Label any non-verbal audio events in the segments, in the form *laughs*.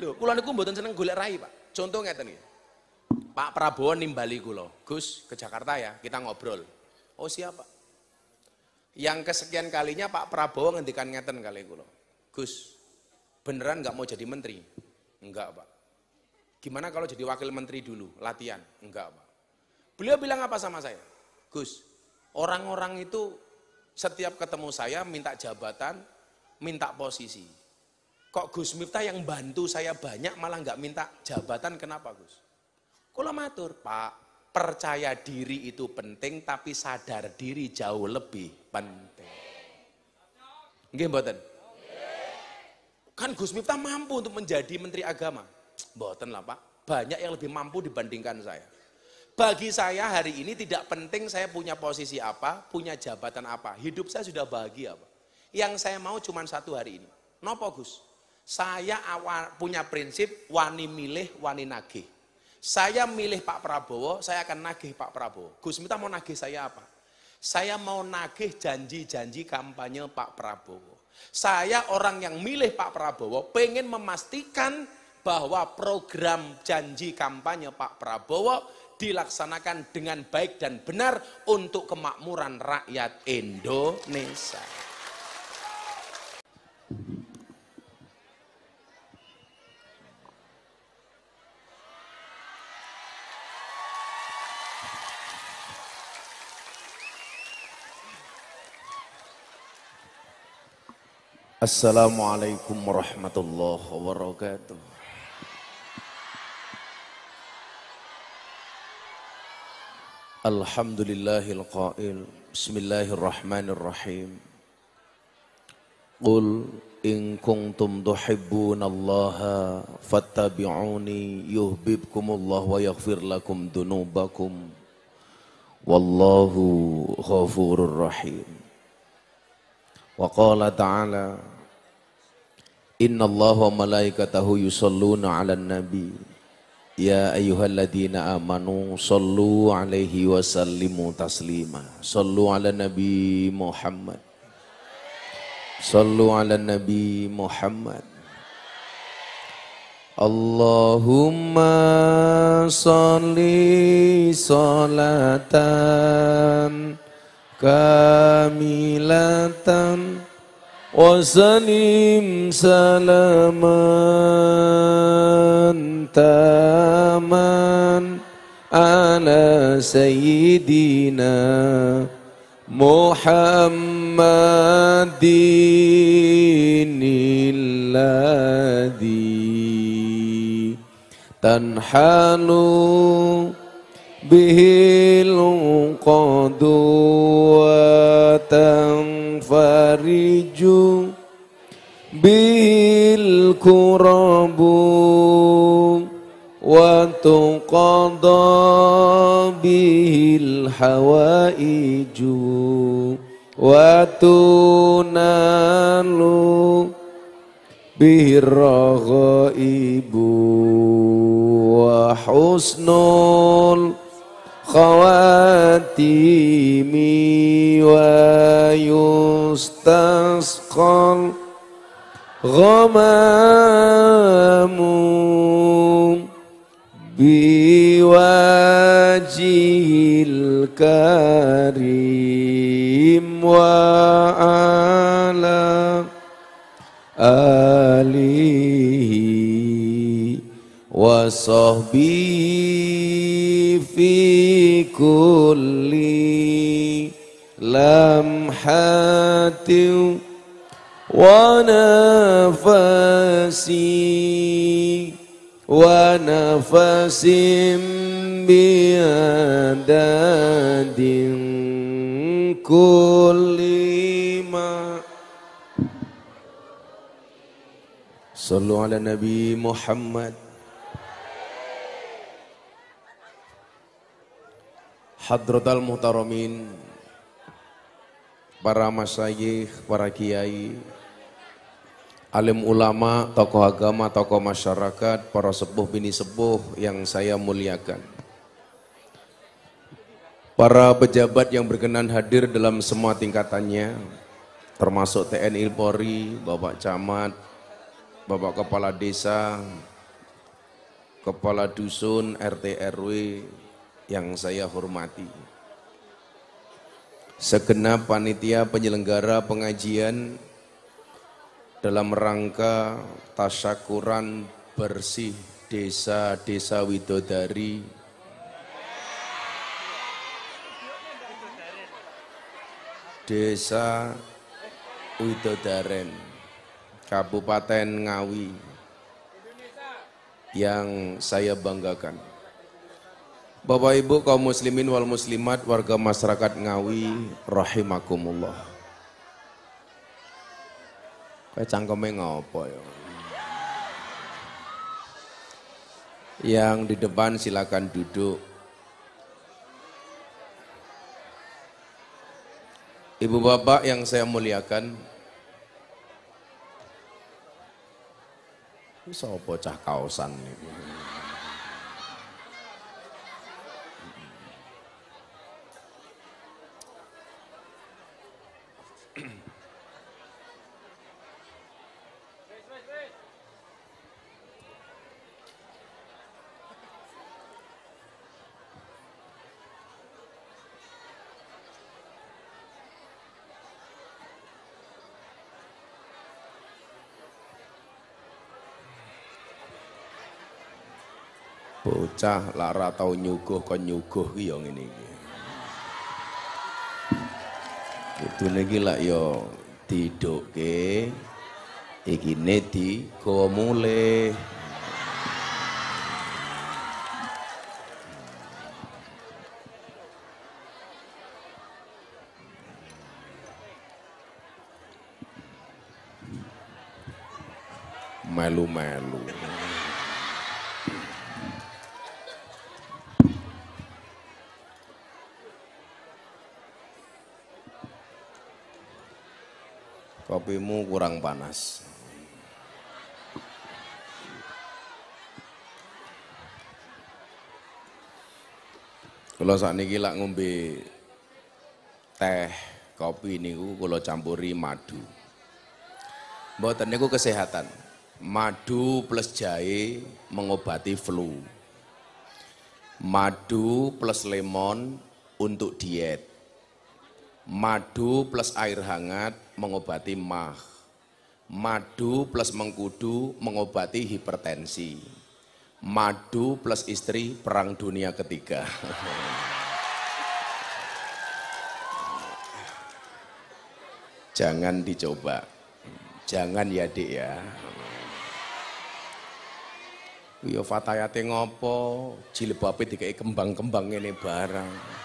Lho, kula niku mboten seneng golek rai, Pak. Contoh ngeten iki. Pak Prabowo nimbali kula, Gus ke Jakarta ya, kita ngobrol. Oh siapa Yang kesekian kalinya Pak Prabowo ngendikan ngeten kali kula. Gus, beneran nggak mau jadi menteri? Enggak, Pak. Gimana kalau jadi wakil menteri dulu, latihan? Enggak, Pak. Beliau bilang apa sama saya? Gus, orang-orang itu setiap ketemu saya minta jabatan, minta posisi. Kok Gus Miftah yang bantu saya banyak malah nggak minta jabatan kenapa Gus? Kula matur, Pak, percaya diri itu penting tapi sadar diri jauh lebih penting. Nggih mboten? Kan Gus Miftah mampu untuk menjadi menteri agama. Mboten lah, Pak. Banyak yang lebih mampu dibandingkan saya. Bagi saya hari ini tidak penting saya punya posisi apa, punya jabatan apa. Hidup saya sudah bahagia, Pak. Yang saya mau cuma satu hari ini. Nopo Gus? Saya awal punya prinsip wani milih, wani nagih. Saya milih Pak Prabowo, saya akan nagih Pak Prabowo. Gus Miftah mau nagih saya apa? Saya mau nagih janji-janji kampanye Pak Prabowo. Saya orang yang milih Pak Prabowo pengen memastikan bahwa program janji kampanye Pak Prabowo dilaksanakan dengan baik dan benar untuk kemakmuran rakyat Indonesia. Assalamualaikum warahmatullahi wabarakatuh. Alhamdulillahil qail. Bismillahirrahmanirrahim. Qul in kuntum tuhibbunallaha fattabi'uni yuhibbukumullah wa yaghfir lakum dunubakum. Wallahu ghafurur rahim. Wa qala ta'ala Inna Allah wa malaikatahu yusalluna ala nabi Ya ayyuhalladzina amanu sallu alaihi wa sallimu taslima Sallu ala nabi Muhammad Sallu ala nabi Muhammad Allahumma salli salatan kamilatan وسلم سلاما تاما على سيدنا محمد الذي تنحل به العقد وتنحل Riju bil kurabu, robu, wa tung bil hawa ijuk, wa tunan lu bir wa husnul. خواتيمي ويستسقى غمام بوجه الكريم وعلى آله وصحبه في كل لمحات ونفسي ونفس بعدد كل ما صلوا على نبي محمد Hadrotal Muhtaromin, Para Masayih, para kiai Alim ulama, tokoh agama, tokoh masyarakat Para sepuh bini sepuh yang saya muliakan Para pejabat yang berkenan hadir dalam semua tingkatannya Termasuk TNI Polri, Bapak Camat, Bapak Kepala Desa, Kepala Dusun, RT RW, yang saya hormati. Segenap panitia penyelenggara pengajian dalam rangka tasyakuran bersih desa-desa Widodari Desa Widodaren Kabupaten Ngawi yang saya banggakan. Bapak Ibu kaum muslimin wal muslimat warga masyarakat Ngawi rahimakumullah. Kayak cangkeme ngopo ya? Yang di depan silakan duduk. Ibu bapak yang saya muliakan. Sopo cah kaosan nih. bocah lak tau nyuguh kon nyuguh ki yo ngene iki. lah yo lak ke iki ikine kau mulai melu-melu. hatimu kurang panas. Kalau saat ini lak ngombe teh, kopi niku kalau campuri madu. Mboten niku kesehatan. Madu plus jahe mengobati flu. Madu plus lemon untuk diet Madu plus air hangat mengobati mah. Madu plus mengkudu mengobati hipertensi. Madu plus istri perang dunia ketiga. *laughs* Jangan dicoba. Jangan ya dek ya. Yo fatayate ngopo, jilbabe dikai kembang-kembang ini barang.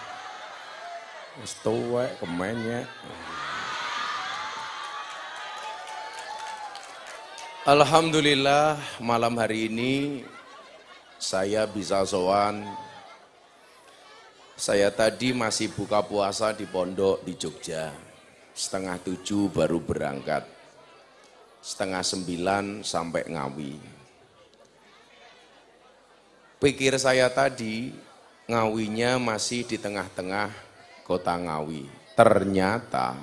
Wis kemennya. E. Alhamdulillah malam hari ini saya bisa soan. Saya tadi masih buka puasa di pondok di Jogja. Setengah tujuh baru berangkat. Setengah sembilan sampai ngawi. Pikir saya tadi ngawinya masih di tengah-tengah kota Ngawi. Ternyata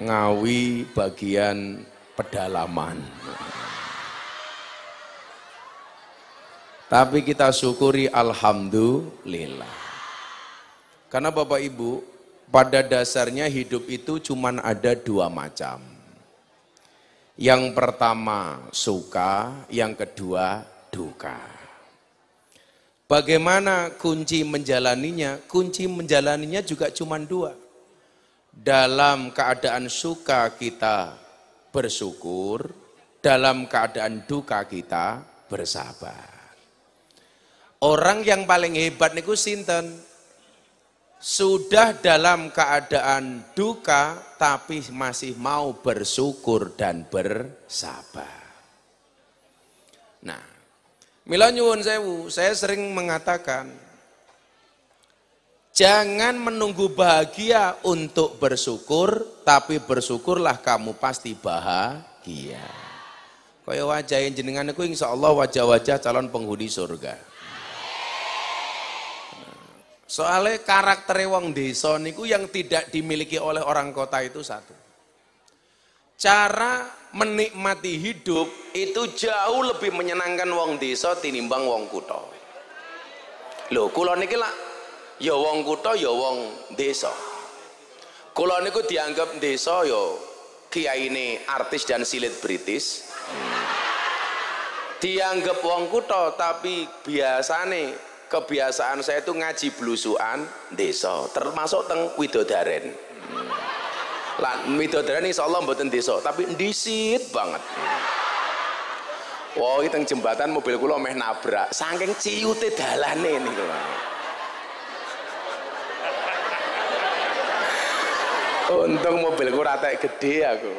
Ngawi bagian pedalaman. Tapi kita syukuri alhamdulillah. Karena Bapak Ibu, pada dasarnya hidup itu cuma ada dua macam. Yang pertama suka, yang kedua duka. Bagaimana kunci menjalaninya? Kunci menjalaninya juga cuma dua. Dalam keadaan suka kita bersyukur, dalam keadaan duka kita bersabar. Orang yang paling hebat niku sinten? Sudah dalam keadaan duka tapi masih mau bersyukur dan bersabar. Nah, Mila nyuwun sewu, saya sering mengatakan jangan menunggu bahagia untuk bersyukur, tapi bersyukurlah kamu pasti bahagia. Kaya wajah yang jenengan aku insya Allah wajah-wajah calon penghuni surga. Soalnya karakter wong desa niku yang tidak dimiliki oleh orang kota itu satu. Cara menikmati hidup itu jauh lebih menyenangkan wong desa tinimbang wong Kuto. Lho, kula niki lak ya wong kutha ya wong desa. Kula niku dianggap desa ya kiai ini artis dan silit British. Dianggap wong Kuto, tapi nih kebiasaan saya itu ngaji blusuan desa, termasuk teng Widodaren lah midodaran seolah mboten desa, tapi disit banget. Wah, wow, teng jembatan mobil kula meh nabrak. Saking ciute dalane niku. Untung mobilku rata gede aku.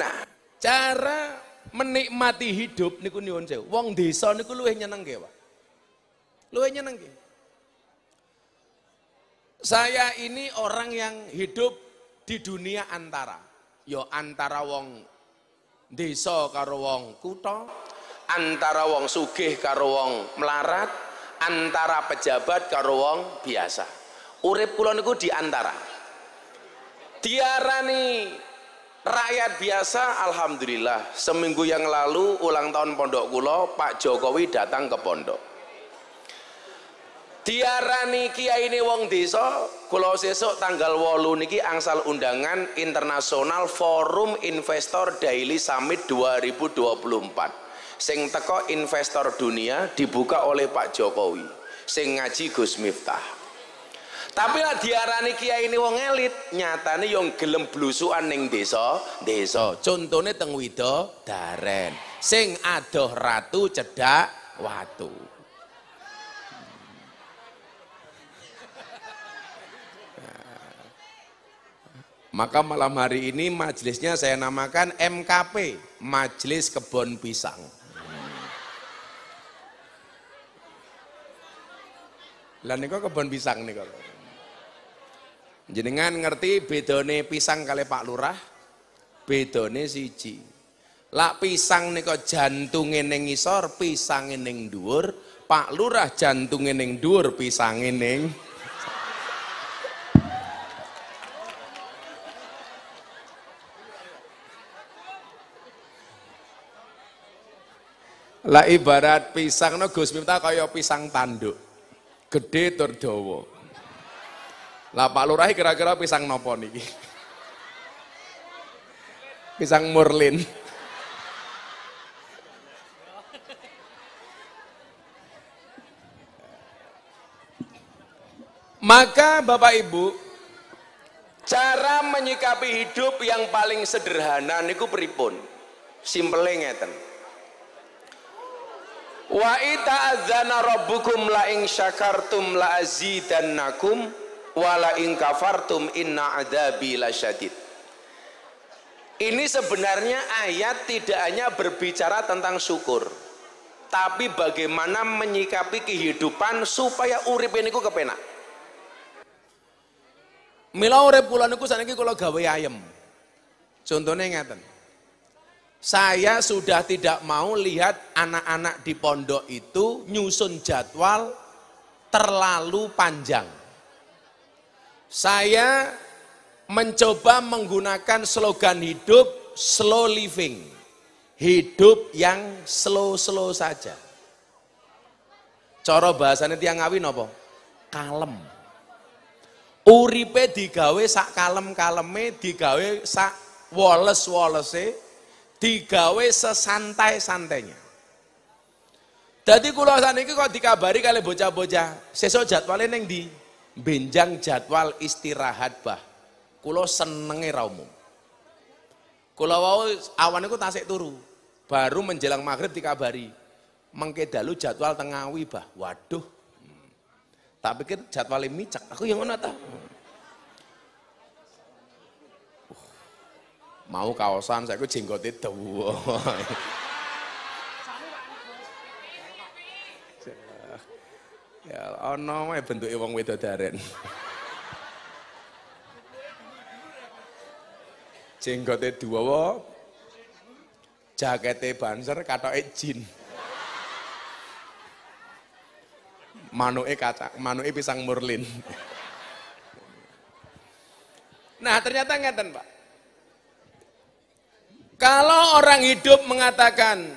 Nah, cara menikmati hidup niku nyuwun sewu. Wong desa niku luwih nyenengke, Pak. Luwih nyenengke. Saya ini orang yang hidup di dunia antara yo ya antara wong desa karo wong kutha antara wong sugih karo wong melarat antara pejabat karo wong biasa urip kula niku di antara diarani rakyat biasa alhamdulillah seminggu yang lalu ulang tahun pondok kula Pak Jokowi datang ke pondok diarani kiai ini wong desa kalau sesok tanggal Walu niki angsal undangan internasional forum investor daily summit 2024 sing teko investor dunia dibuka oleh Pak Jokowi sing ngaji Gus Miftah tapi lah diarani kiai ini wong elit nyatane yang gelem blusuan ning desa desa contohnya teng Wido Daren sing adoh ratu cedak watu Maka malam hari ini majelisnya saya namakan MKP, Majelis Kebon Pisang. Lah niku kebon pisang niku. Jenengan ngerti bedone pisang kali Pak Lurah? Bedone siji. Lak pisang niku jantunge ning ngisor, pisange ning dhuwur, Pak Lurah jantunge ning dhuwur, pisange ning Lah ibarat pisang no Gus Miftah kaya pisang tanduk. Gede tur dawa. Lah Pak Lurah kira-kira pisang nopo niki? Pisang murlin. Maka Bapak Ibu, cara menyikapi hidup yang paling sederhana niku pripun? Simpelnya ngeten. Wa ita azana rabbukum la ing syakartum la azidannakum wa la ing kafartum inna adzabi lasyadid. Ini sebenarnya ayat tidak hanya berbicara tentang syukur, tapi bagaimana menyikapi kehidupan supaya urip ini ku kepenak. Mila urip kula niku saniki kula gawe ayem. Contone ngaten. Saya sudah tidak mau lihat anak-anak di pondok itu nyusun jadwal terlalu panjang. Saya mencoba menggunakan slogan hidup slow living. Hidup yang slow-slow saja. Coro bahasanya tiang ngawi nopo? Kalem. Uripe digawe sak kalem-kaleme, digawe sak woles-wolese, digawe sesantai-santainya. Jadi kula saniki kok dikabari kali bocah-bocah, sesuk jadwal ning di benjang jadwal istirahat bah. Kula senenge ra umum. Kula wau awan iku tasik turu. Baru menjelang maghrib dikabari. Mengke dalu jadwal tengawi bah. Waduh. Hmm. Tak pikir jadwal micak. Aku yang ngono ta. Hmm. Mau kaosan saiki jenggote dawa. ya ana wae bentuk wong wedodaren. Jenggote dawa, jakete banser, katoke jin. manuke kacang, manuke pisang murlin. nah, ternyata ngeten, Pak. Kalau orang hidup mengatakan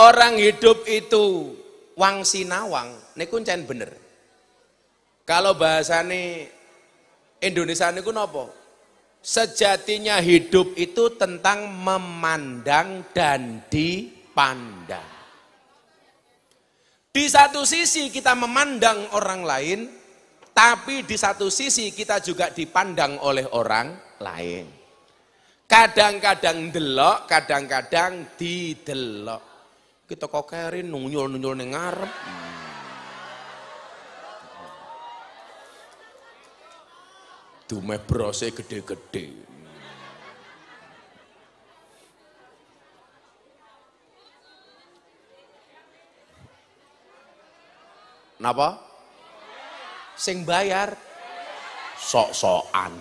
orang hidup itu wang sinawang, ini ncen bener. Kalau bahasane Indonesia ini nopo? Sejatinya hidup itu tentang memandang dan dipandang. Di satu sisi kita memandang orang lain, tapi di satu sisi kita juga dipandang oleh orang lain. Kadang-kadang delok, kadang-kadang didelok. Kita kok kokerin nunyul-nunyul ning ngarep. Hmm. Dumeh brose gede-gede. Napa? Sing bayar sok-sokan.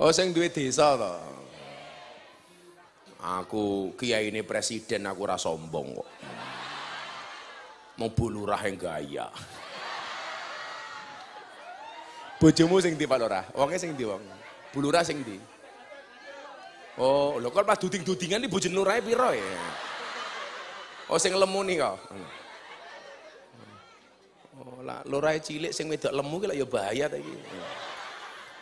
Oh sing duwe desa to. Aku kiai ini presiden aku rasa sombong kok. Mau lurah yang gaya. Bojomu sing di Pak Lurah? Wonge sing di wong? Bu Lurah sing di? Oh, lo kok pas duding-dudingan di bojone lurahe pira ya? E? Oh sing lemu nih kok. Hmm. Oh, lah lurahe cilik sing wedok lemu kira ya bahaya tadi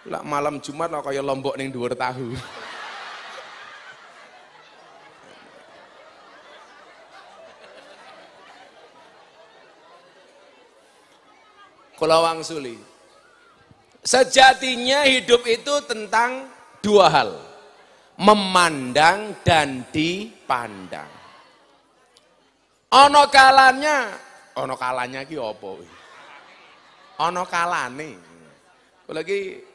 lah malam Jumat lah kaya lombok ning dhuwur tahu. Kula wangsuli. Sejatinya hidup itu tentang dua hal. Memandang dan dipandang. Ono kalanya, ono kalanya ki opo? Ono kalane. Lagi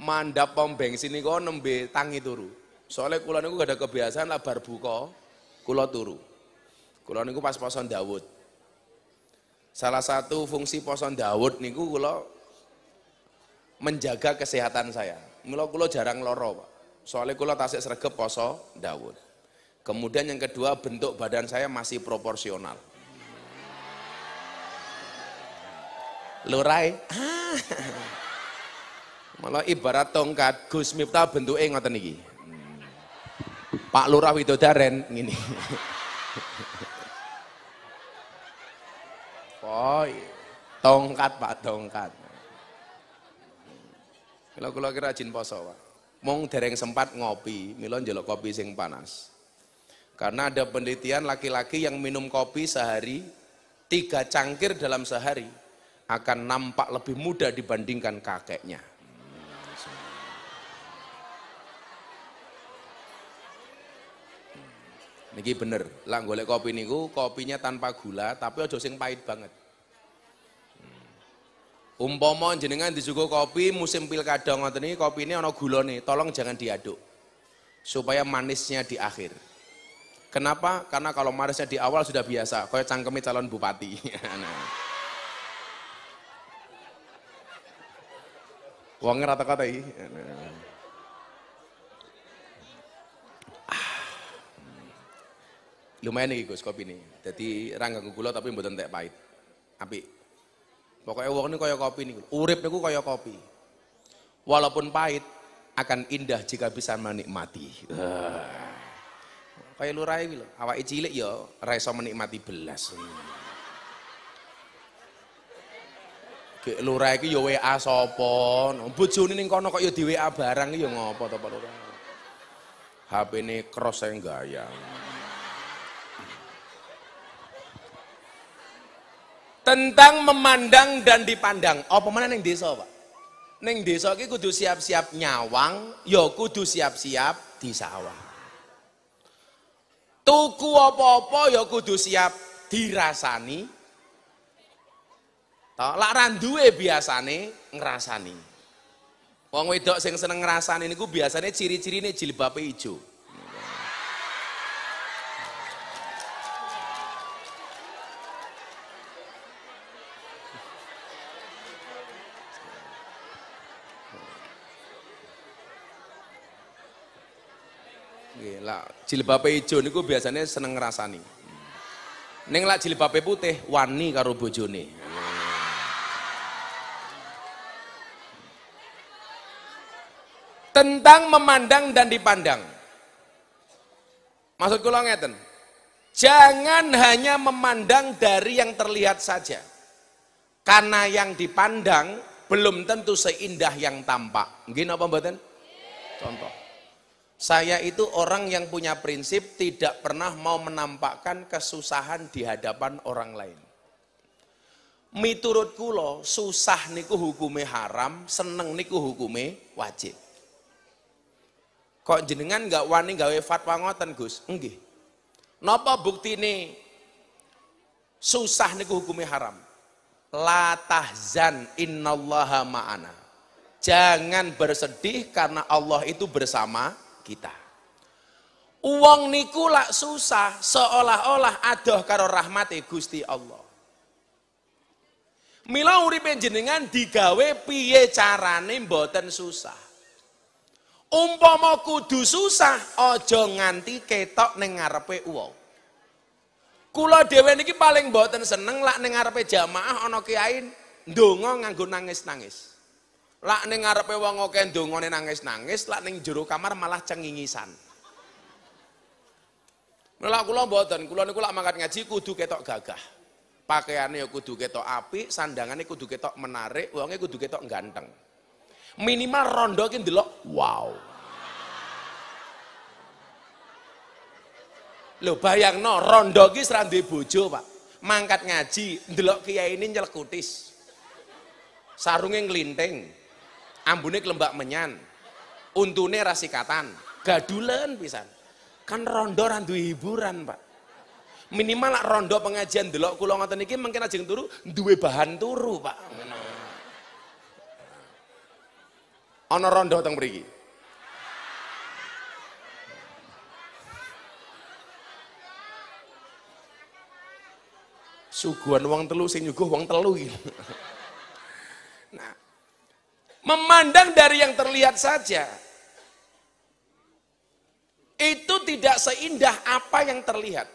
mandap pom bensin kok nembe tangi turu. Soalnya kula niku gak ada kebiasaan lah bar buka kula turu. Kula niku pas poson Daud. Salah satu fungsi poson Daud niku kula menjaga kesehatan saya. Mula kula jarang loro, Pak. Soale kula tasik serge poso Daud. Kemudian yang kedua bentuk badan saya masih proporsional. Lurai. Ah. Malah ibarat tongkat Gus Miftah bentuknya ngoten iki. Pak Lurah Widodaren ini, Oh, iya. tongkat Pak tongkat. Kalau kula kira rajin poso, Pak. dereng sempat ngopi, milon jelo kopi sing panas. Karena ada penelitian laki-laki yang minum kopi sehari tiga cangkir dalam sehari akan nampak lebih muda dibandingkan kakeknya. Niki bener, lah golek kopi niku kopinya tanpa gula tapi ojo sing pahit banget. Hmm. Umpama jenengan disuguh kopi musim pilkada ngoten kopi kopine ana gulane, tolong jangan diaduk. Supaya manisnya di akhir. Kenapa? Karena kalau manisnya di awal sudah biasa, kayak cangkeme calon bupati. *laughs* Wong ngerata kata iki. lumayan nih Gus kopi nih. Jadi rangga gula tapi mboten entek pahit. Api. Pokoknya wong ini kaya kopi nih. Urip niku kaya kopi. Walaupun pahit akan indah jika bisa menikmati. Uh. Kayak lu rai awak awake cilik ya rai menikmati belas. Lurai lurah iki ya WA sapa? Nah, bojone ning kono kok ya di WA barang ya ngopo to Pak Lurah? HP-ne cross gaya. gayang. tentang memandang dan dipandang. Oh, pemana neng desa, Pak? Neng desa ki kudu siap-siap nyawang, ya kudu siap-siap di sawah. Tuku apa-apa ya kudu siap dirasani. Tok, lak ra duwe biasane ngrasani. Wong wedok sing seneng ngrasani niku biasane ciri-cirine jilbabe ijo. Lah jilbabe ijo niku biasanya seneng ngrasani. Neng lak jilbabe putih wani karo bojone. Tentang memandang dan dipandang. Maksudku lo ngeten. Jangan hanya memandang dari yang terlihat saja. Karena yang dipandang belum tentu seindah yang tampak. apa mbak mboten? Contoh. Saya itu orang yang punya prinsip tidak pernah mau menampakkan kesusahan di hadapan orang lain. Miturut kulo, susah niku hukume haram, seneng niku hukume wajib. Kok jenengan gak wani gawe fatwa ngoten Gus? Enggih. Napa bukti ini susah niku hukume haram? La tahzan innallaha ma'ana. Jangan bersedih karena Allah itu bersama kita. Uang niku lak susah seolah-olah adoh karo rahmati Gusti Allah. Mila uripe jenengan digawe piye carane mboten susah. Umpama kudu susah aja nganti ketok ning ngarepe uang. Kula dhewe niki paling mboten seneng lak ning ngarepe jamaah ana kiai ndonga nganggo nangis-nangis. Lak ning ngarepe wong oke ndongone nangis-nangis, lak ning jero kamar malah cengingisan. Mula kula mboten, kula niku lak mangkat ngaji kudu ketok gagah. Pakaiannya ya kudu ketok apik, sandangannya kudu ketok menarik, wonge kudu ketok ganteng. Minimal rondo ki ndelok wow. Lho bayangno rondo ki seranti bojo, Pak. Mangkat ngaji ndelok kiai ini nyelekutis. Sarunge nglinting ambune kelembak menyan untune rasikatan gadulen pisan kan rondo randu hiburan pak minimal lah rondo pengajian dulu kula ngoten ini mungkin aja turu duwe bahan turu pak Ono rondo teng pergi. suguhan uang telu sing nyuguh uang telu gitu. nah Memandang dari yang terlihat saja. Itu tidak seindah apa yang terlihat.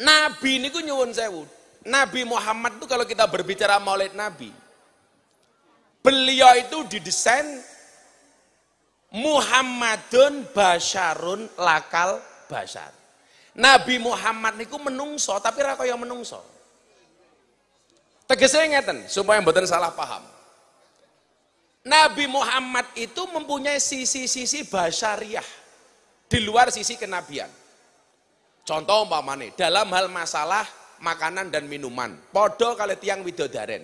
Nabi ini nyuwun sewu. Nabi Muhammad itu kalau kita berbicara maulid Nabi. Beliau itu didesain Muhammadun Basharun Lakal Bashar. Nabi Muhammad niku menungso tapi rakyat yang menungso. Tegesnya ngeten supaya yang salah paham. Nabi Muhammad itu mempunyai sisi-sisi basyariah di luar sisi kenabian. Contoh umpamane dalam hal masalah makanan dan minuman. Podo kalau tiang widodaren.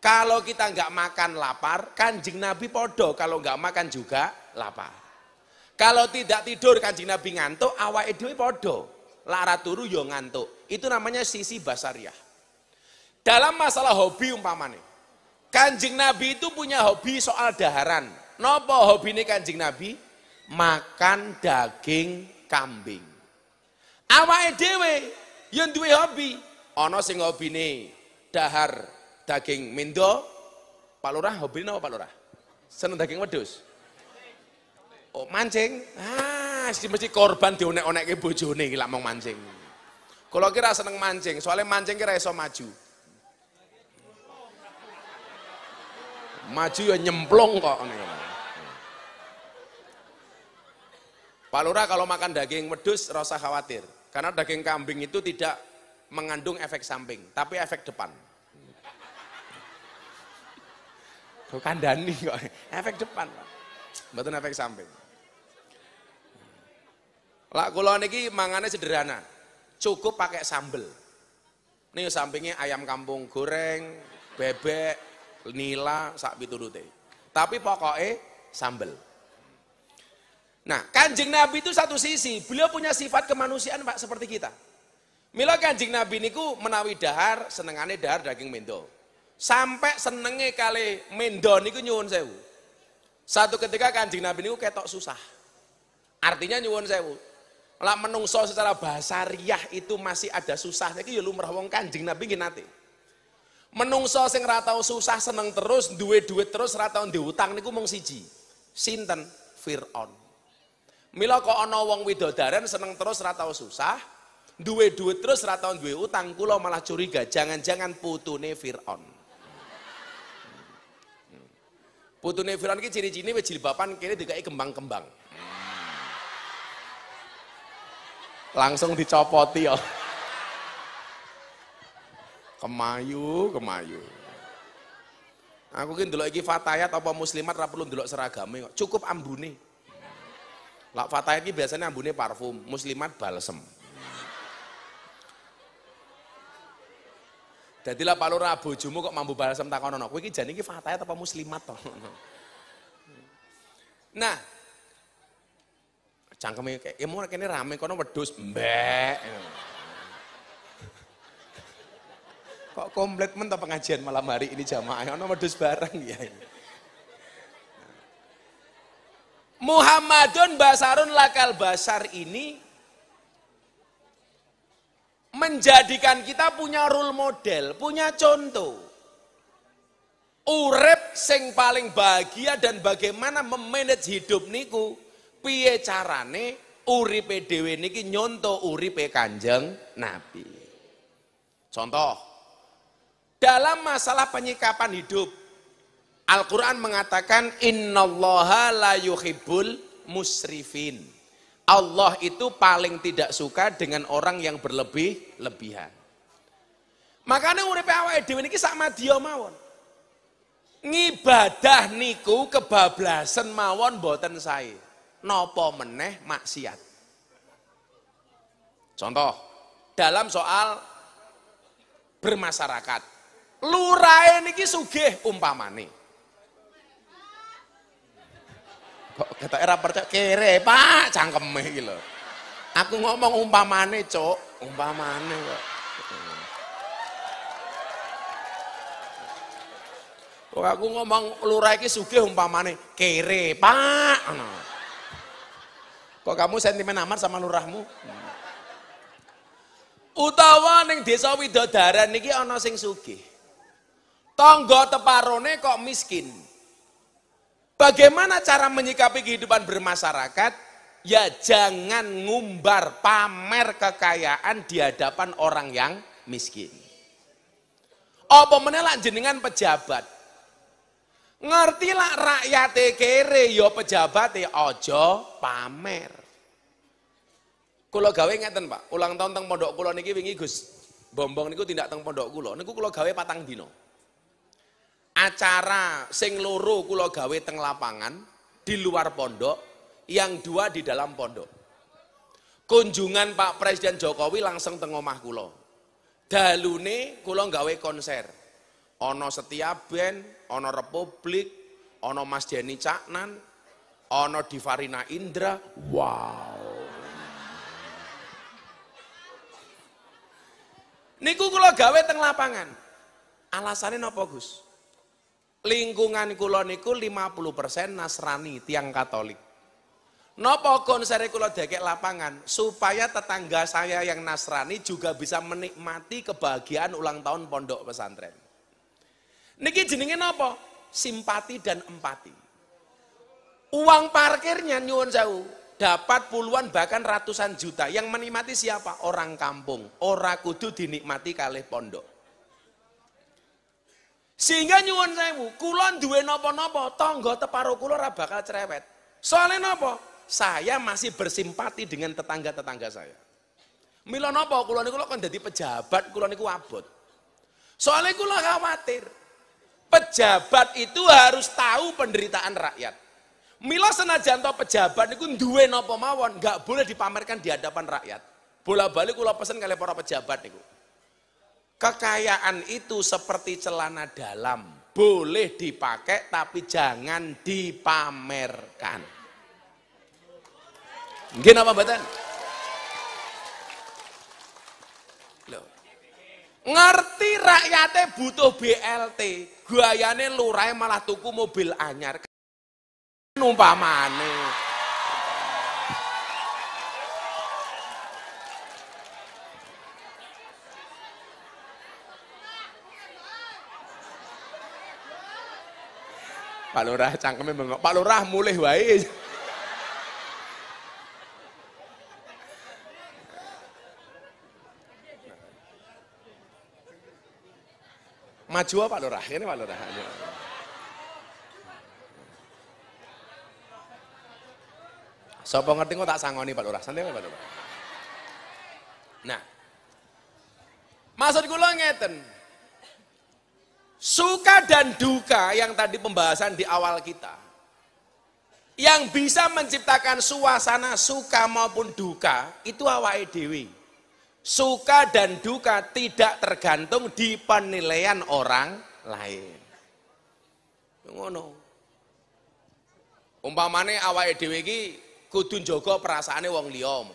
Kalau kita nggak makan lapar, kanjeng Nabi podo. Kalau nggak makan juga lapar. Kalau tidak tidur kanjeng Nabi ngantuk, awa edwi podo. Lara turu yo ngantuk. Itu namanya sisi basariah. Dalam masalah hobi umpamane. Kanjeng Nabi itu punya hobi soal daharan. Nopo hobi ini kanjeng Nabi? Makan daging kambing. Awake dewe yang dua hobi. Ono sing hobi ini dahar daging mindo. Pak Lurah ini apa Pak Lurah? Seneng daging wedus. Oh, mancing. Ah, si mesti korban dionek ke bojone iki mau mancing. Kalau kira seneng mancing, soalnya mancing kira iso maju. maju ya nyemplung kok Pak Lura kalau makan daging medus, rasa khawatir karena daging kambing itu tidak mengandung efek samping tapi efek depan kok kandani kok efek depan betul efek samping lah kalau ini mangannya sederhana cukup pakai sambel ini sampingnya ayam kampung goreng bebek nila sak piturute. Tapi pokoknya sambel. Nah, kanjeng Nabi itu satu sisi, beliau punya sifat kemanusiaan Pak seperti kita. Mila kanjeng Nabi niku menawi dahar, senengane dahar daging mendo. Sampai senenge kali mendo niku nyuwun sewu. Satu ketika kanjeng Nabi niku ketok susah. Artinya nyuwun sewu. Lah menungso secara bahasa riah itu masih ada susahnya kita ya lumrah wong kanjeng Nabi nggih nate. Menungso sing ratau susah seneng terus, duwe duit terus ratau di utang niku mung siji. Sinten? Firaun. Mila kok ana wong widodaren seneng terus ratau susah, duwe duit terus ratau duwe utang, kula malah curiga jangan-jangan putune Firaun. Putune Firaun iki ciri-ciri wis jilbaban kene dikai kembang-kembang. Langsung dicopoti ya. Kemayu, kemayu. Aku kini dulu iki fatayat apa muslimat rapi perlu dulu kok. Cukup ambune. Lak fatayat ini biasanya ambune parfum, muslimat balsem. Jadi lah palu rabu jumu kok mampu balsem tak Kowe iki jadi ini fatayat apa muslimat toh, *laughs* Nah, cangkemnya kayak, emang mau ramai rame kono wedus mbek. Kok komplit men pengajian malam hari ini jamaah ono wedhus bareng ya. Muhammadun Basarun Lakal Basar ini menjadikan kita punya role model, punya contoh. Urep sing paling bahagia dan bagaimana memanage hidup niku piye carane uripe dhewe niki nyonto uripe Kanjeng Nabi. Contoh dalam masalah penyikapan hidup. Al-Quran mengatakan, Innallaha la yuhibbul musrifin. Allah itu paling tidak suka dengan orang yang berlebih-lebihan. Makanya uripe awal dhewe ini sama dia mawon. Ngibadah niku kebablasan mawon boten saya. Nopo meneh maksiat. Contoh, dalam soal bermasyarakat lurae niki sugih umpamane. Kok kata era percaya kere, Pak, cangkeme iki lho. Aku ngomong umpamane, Cuk, umpamane kok. Kok aku ngomong lurae iki sugih umpamane kere, Pak. Kok kamu sentimen amat sama lurahmu? Utawa ning desa widodaran niki ana sing sugih. Tonggo teparone kok miskin. Bagaimana cara menyikapi kehidupan bermasyarakat? Ya jangan ngumbar pamer kekayaan di hadapan orang yang miskin. Apa menelak jenengan pejabat? Ngertilah lah kere yo ya pejabat ojo pamer. Kulo gawe ngeten Pak, ulang tahun teng pondok kulo niki wingi Gus. Bombong niku tindak teng pondok kulo, niku kulo gawe patang dino acara sing loro kula gawe teng lapangan di luar pondok, yang dua di dalam pondok. Kunjungan Pak Presiden Jokowi langsung teng omah kula. Dalune kula gawe konser. Ono setia band, ono Republik, ono Mas Jenny Caknan, ono Divarina Indra. Wow. Niku kula gawe teng lapangan. Alasannya no Gus? lingkungan Kuloniku niku 50% Nasrani, tiang Katolik. Nopo konser kula dekek lapangan supaya tetangga saya yang Nasrani juga bisa menikmati kebahagiaan ulang tahun pondok pesantren. Niki jenenge nopo? Simpati dan empati. Uang parkirnya nyuwun jauh dapat puluhan bahkan ratusan juta. Yang menikmati siapa? Orang kampung. Ora kudu dinikmati kalih pondok. Sehingga nyuwun sewu, kula duwe napa-napa, tangga teparo kula ora bakal cerewet. Soalnya napa? Saya masih bersimpati dengan tetangga-tetangga saya. milo napa kula niku kok dadi pejabat, kula niku abot. Soalnya kula khawatir. Pejabat itu harus tahu penderitaan rakyat. Mila senajan to pejabat niku dua napa mawon, nggak boleh dipamerkan di hadapan rakyat. Bola-balik kula pesen kali para pejabat niku. Kekayaan itu seperti celana dalam, boleh dipakai tapi jangan dipamerkan. Mungkin apa batan? Loh. Ngerti rakyatnya butuh BLT, gayane lurai malah tuku mobil anyar. Kan manis. Pak Lurah cangkeme bengok. Pak Lurah mulih wae. Maju Pak Lurah, ini Pak Lurah. Sopo ngerti kok tak sangoni Pak Lurah, santai Pak Lurah. Nah, maksud kula ngeten, suka dan duka yang tadi pembahasan di awal kita yang bisa menciptakan suasana suka maupun duka itu awake dewi suka dan duka tidak tergantung di penilaian orang lain ngono umpamane awake dhewe iki kudu njaga perasaane wong liom.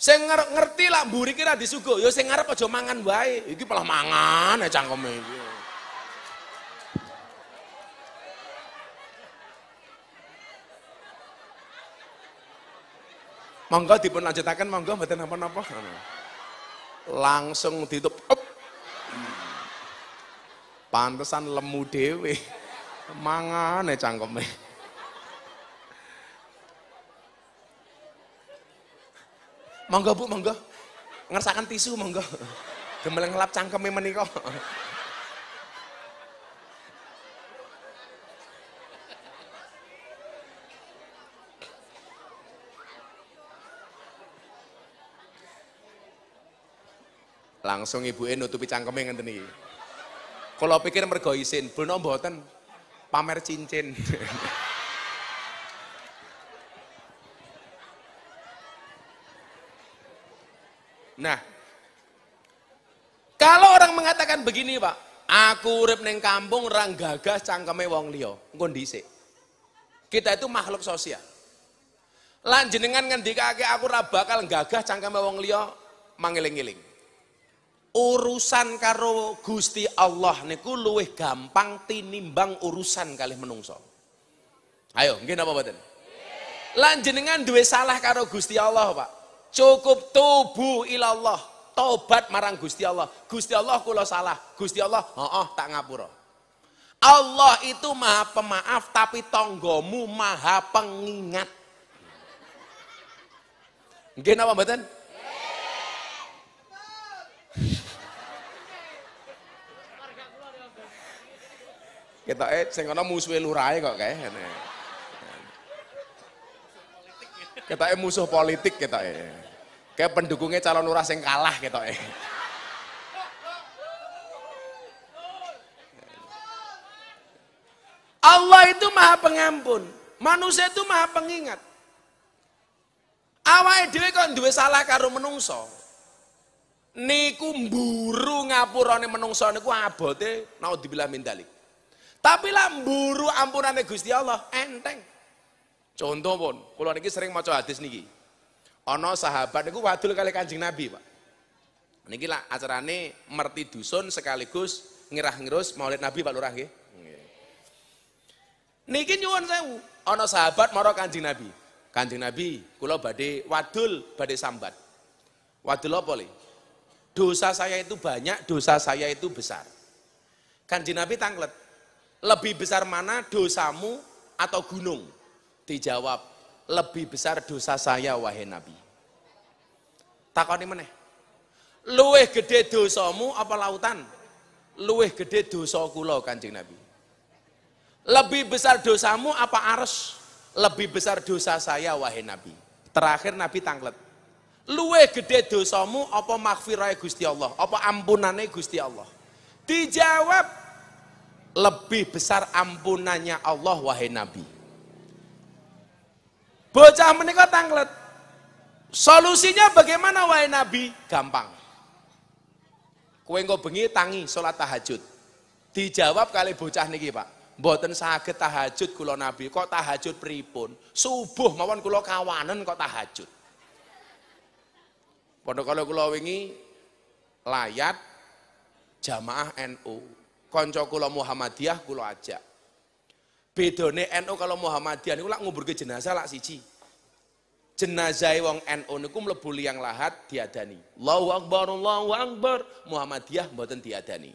Saya ngerti lah, mburi ki ra disuguh ya sing ngarep aja mangan baik. iki malah mangan cangkeme iki Monggo dipun cetakan, monggo mboten napa-napa. Langsung ditutup. Up. Pantesan lemu dhewe. Mangane cangkeme. Monggo Bu, monggo. Ngersakan tisu monggo. Gemeleng lap cangkeme menika. Langsung Ibu nutupi cangkeme ngenten iki. Kalau pikir mergo isin, belum mboten pamer cincin. *laughs* Nah, kalau orang mengatakan begini pak, aku urip kampung orang gagas cangkeme wong liya, engko Kita itu makhluk sosial. Lan jenengan ngendikake aku ora bakal gagah cangkeme wong liya mangeling-eling urusan karo Gusti Allah niku luwih gampang tinimbang urusan kali menungso. Ayo, nggih apa mboten? lanjut dengan dua salah karo Gusti Allah, Pak. Cukup tubuh ilallah, tobat marang Gusti Allah. Gusti Allah kula salah. Gusti Allah, oh oh tak ngapura. Allah itu maha pemaaf tapi tonggomu maha pengingat. Nggih apa mboten? eh, sing ana musuhe lurahe kok kae ngene. eh musuh politik kita eh, Kayak pendukungnya calon lurah sing kalah kita eh. Allah itu maha pengampun, manusia itu maha pengingat. Awalnya dhewe kok duwe salah karo menungso. Niku mburu ngapurane menungso niku abote naudzubillah min dalik. Tapi lah buru ampunane Gusti Allah enteng. Contoh pun, kalau niki sering maca hadis niki. Ono sahabat niku wadul kali Kanjeng Nabi, Pak. Niki lah acarane merti dusun sekaligus ngirah-ngirus Maulid Nabi Pak Lurah nggih. Niki nyuwun sewu, ono sahabat marang Kanjeng Nabi. Kanjeng Nabi, kula badhe wadul, badhe sambat. Wadul apa le? Dosa saya itu banyak, dosa saya itu besar. Kanjeng Nabi tanglet, lebih besar mana dosamu atau gunung? Dijawab, lebih besar dosa saya wahai Nabi. Takoni meneh. Luwih gede dosamu apa lautan? Luwih gede dosa kula Kanjeng Nabi. Lebih besar dosamu apa arus? Lebih besar dosa saya wahai Nabi. Terakhir Nabi tanglet. Luwih gede dosamu apa maghfirah Gusti Allah? Apa ampunane Gusti Allah? Dijawab lebih besar ampunannya Allah wahai Nabi. Bocah menikah tanglet. Solusinya bagaimana wahai Nabi? Gampang. Kue engko bengi tangi sholat tahajud. Dijawab kali bocah niki pak. Boten saged tahajud kulo Nabi. Kok tahajud pripun? Subuh mawon kulo kawanan kok tahajud. Pondok kalau kulo wingi layat jamaah NU. NO. Konco kula Muhammadiyah kula ajak. Bedone NU kalau Muhammadiyah niku lak nguburke jenazah lak siji. Jenazah wong NU niku mlebu liang lahat diadani. Allahu akbar Allahu akbar Muhammadiyah mboten diadani.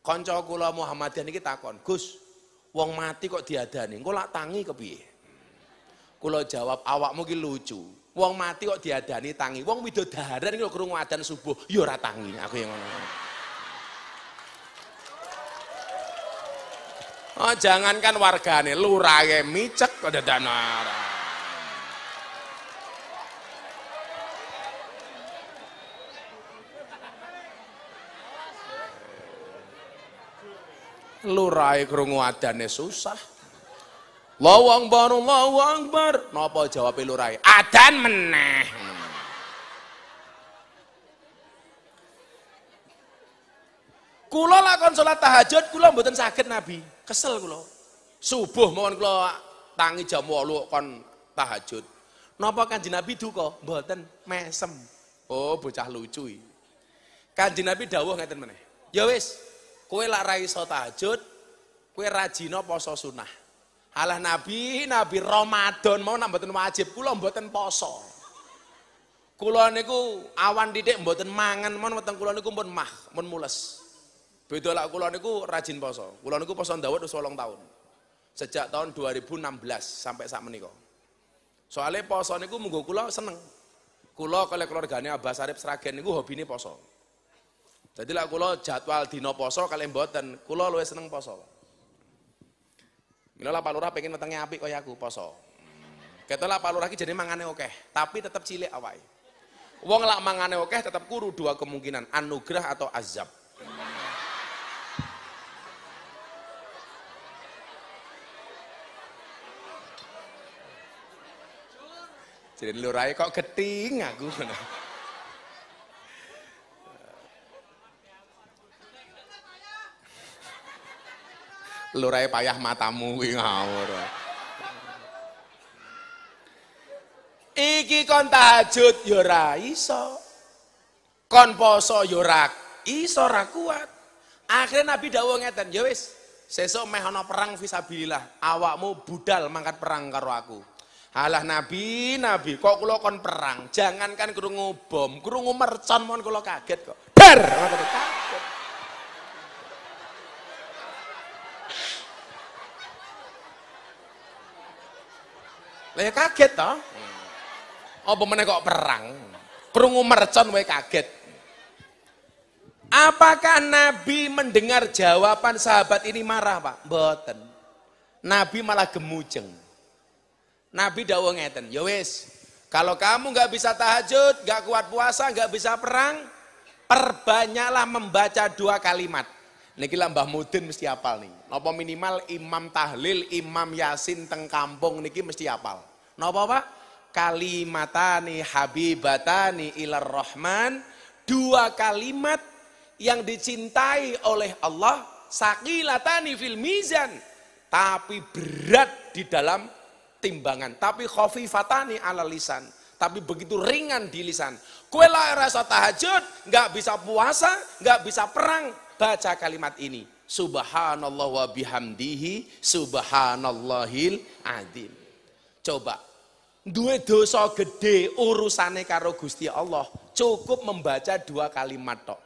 Konco kula Muhammadiyah niki takon, Gus, wong mati kok diadani? Engko lak tangi kepiye? Kula jawab, awakmu ki lucu. Wong mati kok diadani tangi. Wong iki lho krungu adan subuh, ya ora tangi. Aku yang ngono. Oh, jangankan wargane, lurahe micek ada danar. Lurai krungu adane susah. Allahu Akbar, Allahu Akbar. Napa jawab lurai, e? Adan meneh. Kula lakon salat tahajud kula mboten sakit Nabi kesel kula. Subuh mawon kula tangi jam 8 kon tahajud. Napa Kanjeng Nabi duka? Mboten mesem. Oh, bocah lucu iki. Kanjeng Nabi dawuh ngeten meneh. Ya wis, kowe lak ra iso tahajud, kowe rajina poso sunah. Alah Nabi, Nabi Ramadan mau nak mboten wajib, kula mboten poso. Kula niku awan titik mboten mangan, mon weteng kula niku pun mah, mun mules. Beda lak kula niku rajin poso. Kula niku poso ndawut wis 8 tahun. Sejak tahun 2016 sampai saat menika. Soale poso niku munggo kula seneng. Kula kalih keluargane Abah Sarip Sragen niku hobine poso. Jadi lah kula jadwal dina poso kalian mboten, kula luwih seneng poso. Mila lah Pak pengen wetenge apik kaya aku poso. Kita lah palura iki jadi mangane oke. tapi tetap cilik awai. Wong lak mangane oke tetap kuru dua kemungkinan, anugerah atau azab. Jadi lurai kok keting aku. Lurai payah matamu ngawur. Iki kon tahajud yo ora iso. Kon poso yo ora iso ora kuat. Akhirnya Nabi dawuh ngeten, ya wis, sesuk meh ana perang fisabilillah, awakmu budal mangkat perang karo aku. Halah nabi, nabi, kok kula kon perang, jangankan krungu bom, krungu mercon mon kula kaget kok. ber kaget. Lah ya kaget toh. Apa meneh kok perang? Krungu mercon wae kaget. Apakah Nabi mendengar jawaban sahabat ini marah, Pak? Mboten. Nabi malah gemujeng. Nabi dawuh ngeten, ya wis. Kalau kamu nggak bisa tahajud, nggak kuat puasa, nggak bisa perang, perbanyaklah membaca dua kalimat. Niki lah Mbah Mudin mesti hafal nih. Napa minimal Imam Tahlil, Imam Yasin teng kampung niki mesti hafal. Napa Pak? Kalimatani habibatani ilar rahman. Dua kalimat yang dicintai oleh Allah sakilatani fil mizan tapi berat di dalam timbangan. Tapi khofi fatani ala lisan. Tapi begitu ringan di lisan. Kue lah rasa tahajud, nggak bisa puasa, nggak bisa perang. Baca kalimat ini. Subhanallah wa bihamdihi, subhanallahil adim. Coba, dua dosa gede urusane karo Gusti Allah. Cukup membaca dua kalimat tok.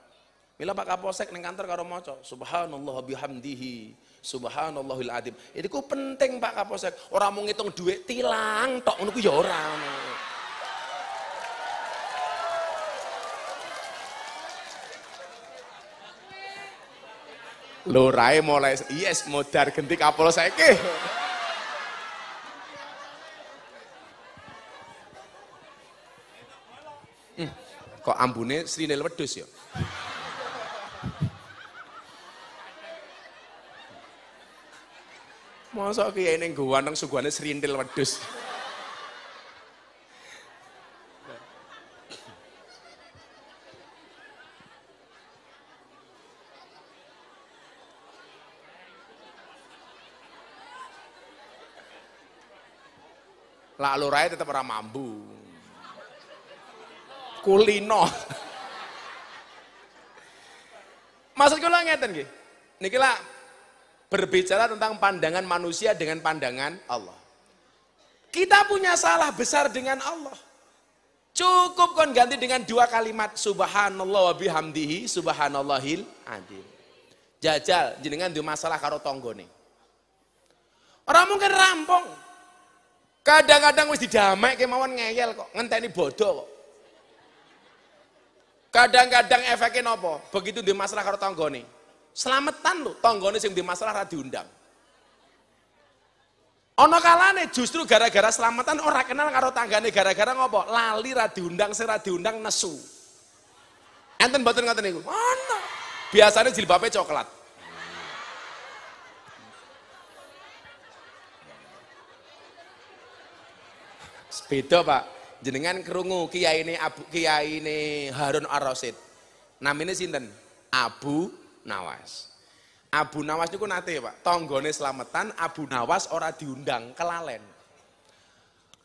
Mila Pak Kapolsek neng kantor karo moco. subhanallah bihamdihi Subhanallahul adzim. Ini ku penting Pak Kapolsek. Orang mau ngitung duit tilang tok ngono ku ya ora. Lho rae mulai yes iya, modar genti Kapolsek. saiki. Hmm, kok ambune srine wedhus ya. Masa kiai ning gowa nang suguhane serintil wedhus. Lak lurae tetep ora mambu. Kulino. Maksud kula ngeten nggih. Niki lak berbicara tentang pandangan manusia dengan pandangan Allah. Kita punya salah besar dengan Allah. Cukup kon ganti dengan dua kalimat subhanallah wa bihamdihi subhanallahil adil. Jajal jenengan di masalah karo tonggone. Orang mungkin rampung. Kadang-kadang wis didamai kemauan ngeyel kok, ngenteni bodoh kok. Kadang-kadang efeknya nopo, begitu di masalah karo tonggone selamatan lo tanggane sing di masalah ra diundang. Ono kalane justru gara-gara selamatan orang kenal karo tanggane gara-gara ngopo? Lali ra diundang, sing ra diundang nesu. Enten mboten ngoten niku. Ono. Biasane jilbabe coklat. Sepeda Pak. Jenengan kerungu kiai ini Abu kiai ini Harun Ar-Rasyid. Namine sinten? Abu Nawas. Abu Nawas niku nate, Pak. Tanggane slametan Abu Nawas ora diundang kelalen.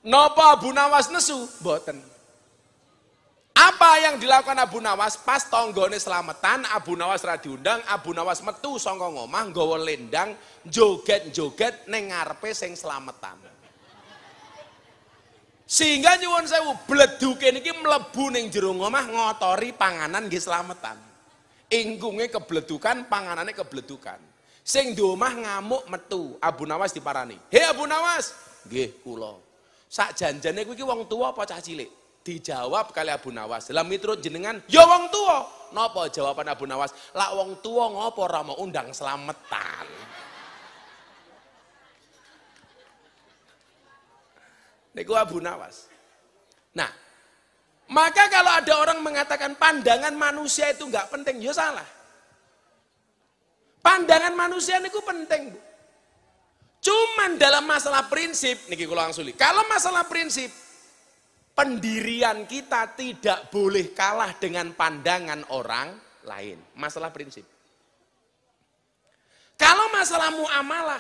Napa Abu Nawas nesu? Mboten. Apa yang dilakukan Abu Nawas pas tanggane slametan Abu Nawas ora diundang, Abu Nawas metu saka omah nggawa lendang joget-joget nengarpe ngarepe sing slametan. Sehingga nyuwun sewu bleduke niki mlebu ning jero omah ngotori panganan nggih slametan ingkunge kebledukan, panganane kebledukan. Sing di ngamuk metu, Abu Nawas diparani. "Hei Abu Nawas, nggih kula." Sak janjane kuwi iki wong tuwa apa cah cilik? Dijawab kali Abu Nawas. dalam mitrut jenengan, "Ya wong tuwa." Napa jawaban Abu Nawas? "Lah wong tuwa ngopo ora mau undang selametan?" Niku Abu Nawas. Nah, maka kalau ada orang mengatakan pandangan manusia itu nggak penting, ya salah. Pandangan manusia itu penting, Bu. Cuman dalam masalah prinsip, niki kula angsuli. Kalau masalah prinsip, pendirian kita tidak boleh kalah dengan pandangan orang lain. Masalah prinsip. Kalau masalah muamalah,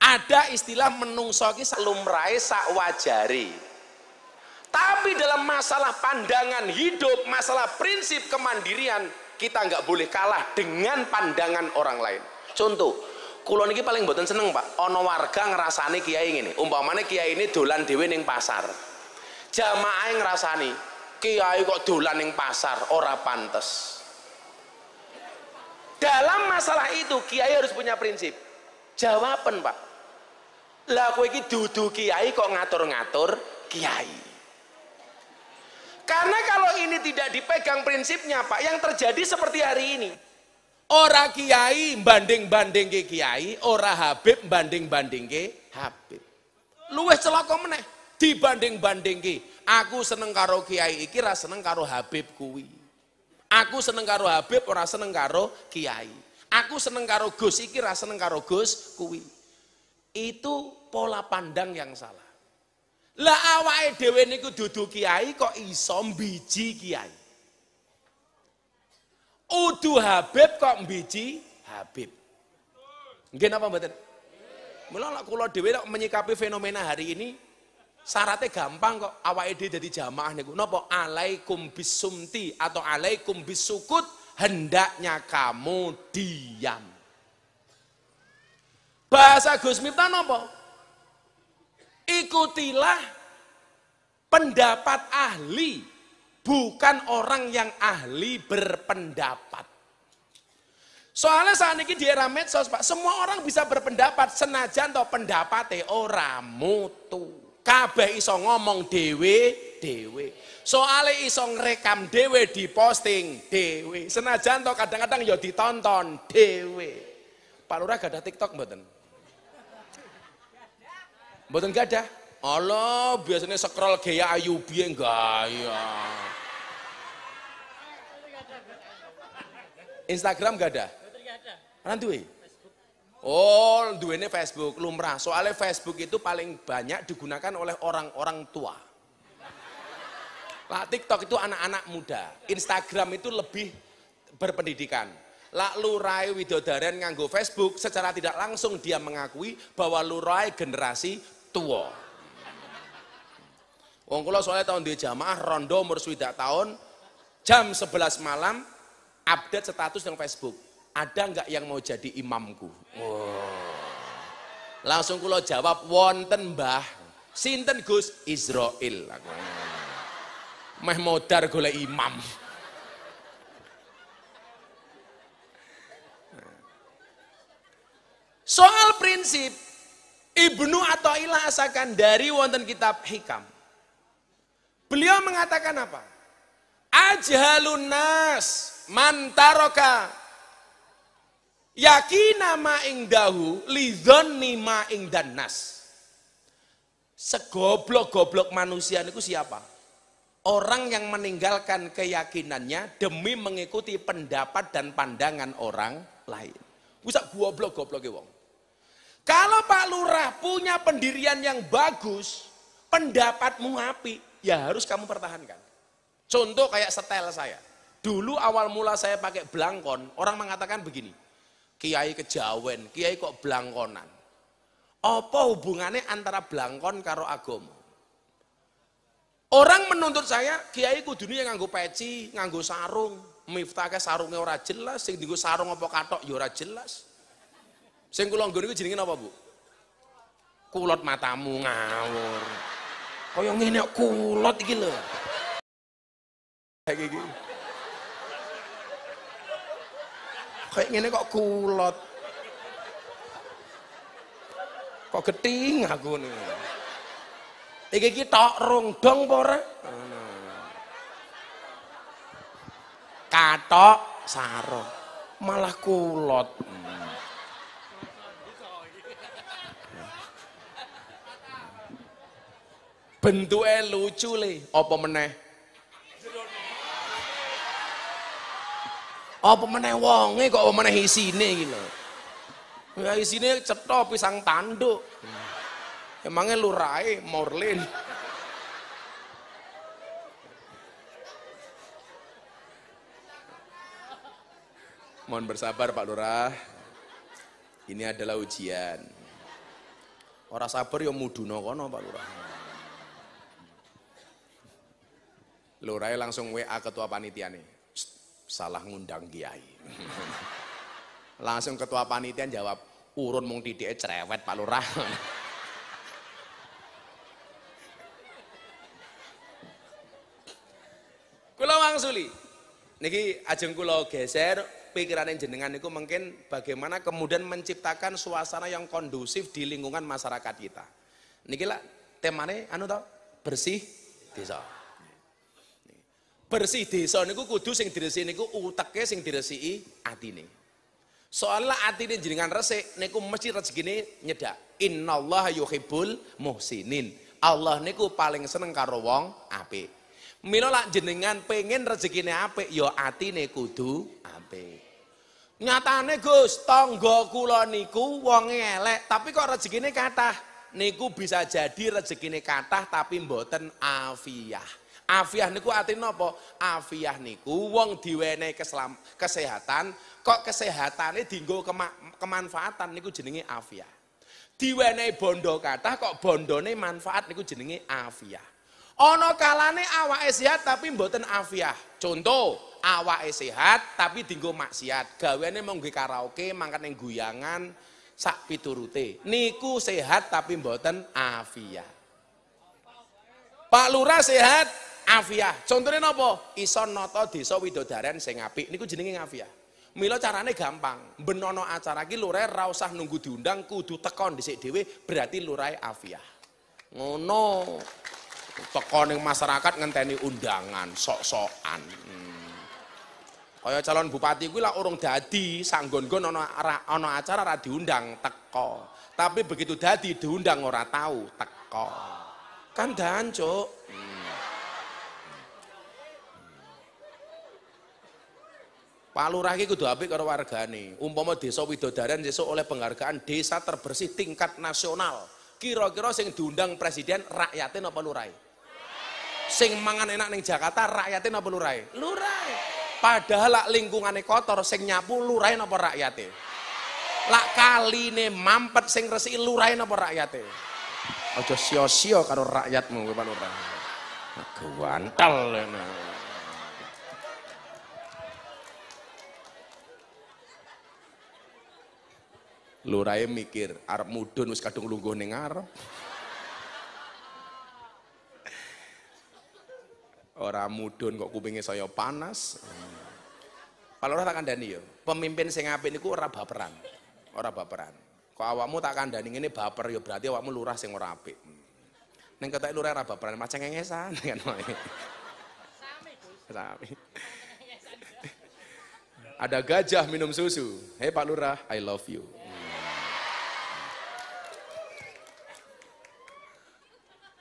ada istilah menungsoki salumrae sakwajari. Tapi dalam masalah pandangan hidup, masalah prinsip kemandirian, kita nggak boleh kalah dengan pandangan orang lain. Contoh, kulon ini paling buatan seneng pak. Ono warga ngerasani kiai ini. Umpamanya kiai ini dolan dewi neng pasar. Jamaah yang ngerasani kiai kok dolan neng pasar, ora pantas. Dalam masalah itu kiai harus punya prinsip. Jawaban pak. Lah kowe iki dudu kiai kok ngatur-ngatur kiai. Karena kalau ini tidak dipegang prinsipnya Pak, yang terjadi seperti hari ini. Ora kiai banding-banding ke kiai, ora Habib banding-banding ke Habib. Luwes celaka meneh dibanding-banding ke. Aku seneng karo kiai iki ra seneng karo Habib kuwi. Aku seneng karo Habib ora seneng karo kiai. Aku seneng karo Gus iki ra seneng karo Gus kuwi. Itu pola pandang yang salah. Lah awake dhewe niku dudu kiai kok iso mbiji kiai. Udu Habib kok mbiji Habib. Nggih napa mboten? Mula lek kula dhewe menyikapi fenomena hari ini syaratnya gampang kok awake dhewe dadi jamaah niku. Napa alaikum bisumti atau alaikum bisukut hendaknya kamu diam. Bahasa Gus Miftah napa? Ikutilah pendapat ahli, bukan orang yang ahli berpendapat. Soalnya saat ini di era medsos, Pak, semua orang bisa berpendapat senajan atau pendapat ora mutu. Kabeh iso ngomong dewe, dewe. Soalnya iso ngerekam dewe di posting dewe. Senajan atau kadang-kadang ya ditonton dewe. Pak Lurah gak ada TikTok mboten? Mboten ada, Allah biasanya scroll gaya biye gaya. Instagram gak ada? Orang ada. Oh, ini Facebook lumrah. Soalnya Facebook itu paling banyak digunakan oleh orang-orang tua. Lah TikTok itu anak-anak muda. Instagram itu lebih berpendidikan. Lak Lurai Widodaren nganggo Facebook secara tidak langsung dia mengakui bahwa Lurai generasi tua. Wong kula soalnya tahun di jamaah rondo umur swidak tahun jam 11 malam update status yang Facebook. Ada nggak yang mau jadi imamku? Langsung kula jawab wonten Mbah. Sinten Gus Israel Meh modar golek imam. Soal prinsip Ibnu Atta'illah asakan dari wonten kitab Hikam. Beliau mengatakan apa? Ajhalun nas mantaroka yakina ma'ing ing dahu lidhonni maing dan nas. Segoblok-goblok manusia itu siapa? Orang yang meninggalkan keyakinannya demi mengikuti pendapat dan pandangan orang lain. Bisa goblok-goblok e wong. Kalau Pak Lurah punya pendirian yang bagus, pendapatmu api, ya harus kamu pertahankan. Contoh kayak setel saya. Dulu awal mula saya pakai belangkon, orang mengatakan begini, Kiai kejawen, Kiai kok belangkonan. Apa hubungannya antara belangkon karo agomo? Orang menuntut saya, Kiai ku yang nganggo peci, nganggo sarung, miftake sarungnya ora jelas, sing sarung apa katok ya ora jelas. Sing kula nggon iku jenenge napa, Bu? Kulot matamu ngawur. Kaya ngene kulot iki lho. Kayak iki. Kayak ngene kok kulot. Kok geting aku nih. Iki iki tok rung dong apa ora? Katok sarung malah kulot. Hmm. bentuknya lucu le apa meneh apa meneh wonge kok apa meneh isine iki lho ya isine cetha pisang tanduk emangnya lurai morlin mohon bersabar Pak Lurah ini adalah ujian orang sabar ya muduno kono Pak Lurah Lurai langsung WA ketua panitia nih. Salah ngundang kiai. *laughs* langsung ketua panitia jawab, urun mung titik cerewet Pak Lurah. *laughs* kula wangsuli. Niki ajeng kula geser pikirannya jenengan itu mungkin bagaimana kemudian menciptakan suasana yang kondusif di lingkungan masyarakat kita. Niki lah temane anu tau bersih desa bersih desa niku kudu sing diresiki niku uteke sing diresiki atine. Soalnya atine jenengan resik niku mesti rezekine nyedak. Innallaha yuhibbul muhsinin. Allah niku paling seneng karo wong apik. Mila lak jenengan pengen rezekine apik ya atine kudu apik. Nyatane Gus, tangga kula niku wonge elek, tapi kok rezekine kathah. Niku bisa jadi rezekine kathah tapi mboten afiah. Afiah niku ati nopo, Afiah niku wong diwene keselam kesehatan, kok kesehatannya dinggo kema kemanfaatan niku jenenge afiah. Diwene bondo kata, kok bondone manfaat niku jenenge afiah. Ono kalane awa sehat tapi mboten afiah. Contoh, awa sehat tapi dinggo maksiat, gawene mau karaoke, mangkat yang guyangan, sak piturute. Niku sehat tapi mboten afiah. Pak Lurah sehat Afiah. Contohnya napa? Iso di desa widodaren sing apik. Niku jenenge afiah. Milo carane gampang. Benono acara iki rausah ra nunggu diundang, kudu tekon di CDW, berarti lurai afiah. Nono, Tekon ning masyarakat ngenteni undangan, sok-sokan. Hmm. Kaya calon bupati kuwi lah urung dadi, sanggon-gon ana acara ra diundang, teko. Tapi begitu dadi diundang ora tahu, teko. Kan dancuk. Pak Lurah iki kudu apik karo wargane. Umpama desa Widodaran sesuk oleh penghargaan desa terbersih tingkat nasional. Kira-kira sing diundang presiden rakyatnya napa lurai. Sing mangan enak ning Jakarta rakyatnya napa lurai. Lurai. Padahal lak lingkungane kotor sing nyapu lurah napa rakyate? Lak kaline mampet sing resi lurai napa rakyatnya. Ojo sia-sia karo rakyatmu Pak Lurah. Gwantel. Nah. Lurae mikir, arep mudun wis kadung lungguh ning ngarep. Ora mudun kok kupinge saya panas. Kalau ora tak kandhani yo, pemimpin sing apik niku ora baperan. Ora baperan. Kok awakmu tak kandhani ngene baper yo berarti awakmu lurah sing ora apik. Ning ketek lurah ora baperan, macam ngengesan *laughs* kan Sami. *laughs* Ada gajah minum susu. Hei Pak Lurah, I love you.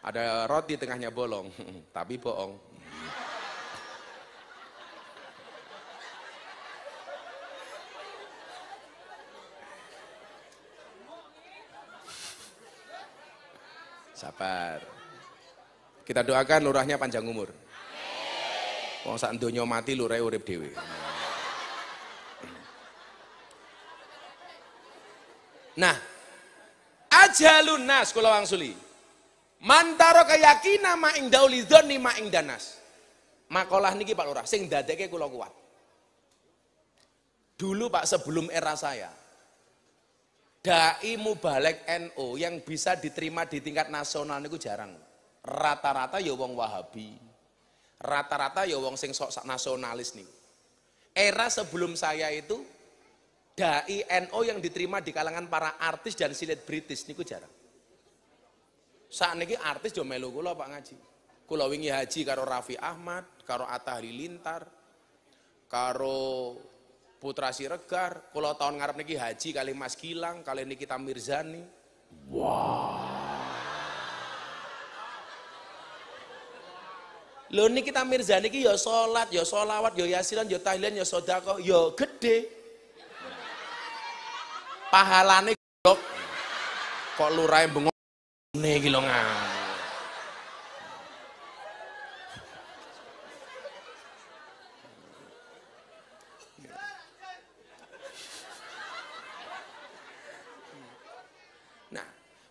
Ada roti tengahnya bolong, *laughs* tapi bohong. Sabar. Kita doakan lurahnya panjang umur. Wong sak donya mati lurahe urip dhewe. Nah, ajalun nas kula wangsuli. Mantaro keyakinan ma ing dauli dzanni ma ing danas. Makalah niki Pak Lurah sing dadekke kula kuat. Dulu Pak sebelum era saya, dai mubalek NU NO yang bisa diterima di tingkat nasional niku jarang. Rata-rata ya wong Wahabi. Rata-rata ya wong sing sok nasionalis nih. Era sebelum saya itu dai NU NO yang diterima di kalangan para artis dan silet British niku jarang saat ini artis yo melu kula Pak Ngaji. Kula wingi haji karo Raffi Ahmad, karo Atta Halilintar, karo Putra Siregar, kula tahun ngarep niki haji kali Mas Gilang, kali Nikita Mirzani. Wah. Wow. Lho Nikita Mirzani iki ya salat, ya selawat, ya yasinan, ya tahlilan, ya sedekah, ya gede. Pahalane kok lurae bengok ini gila Nah,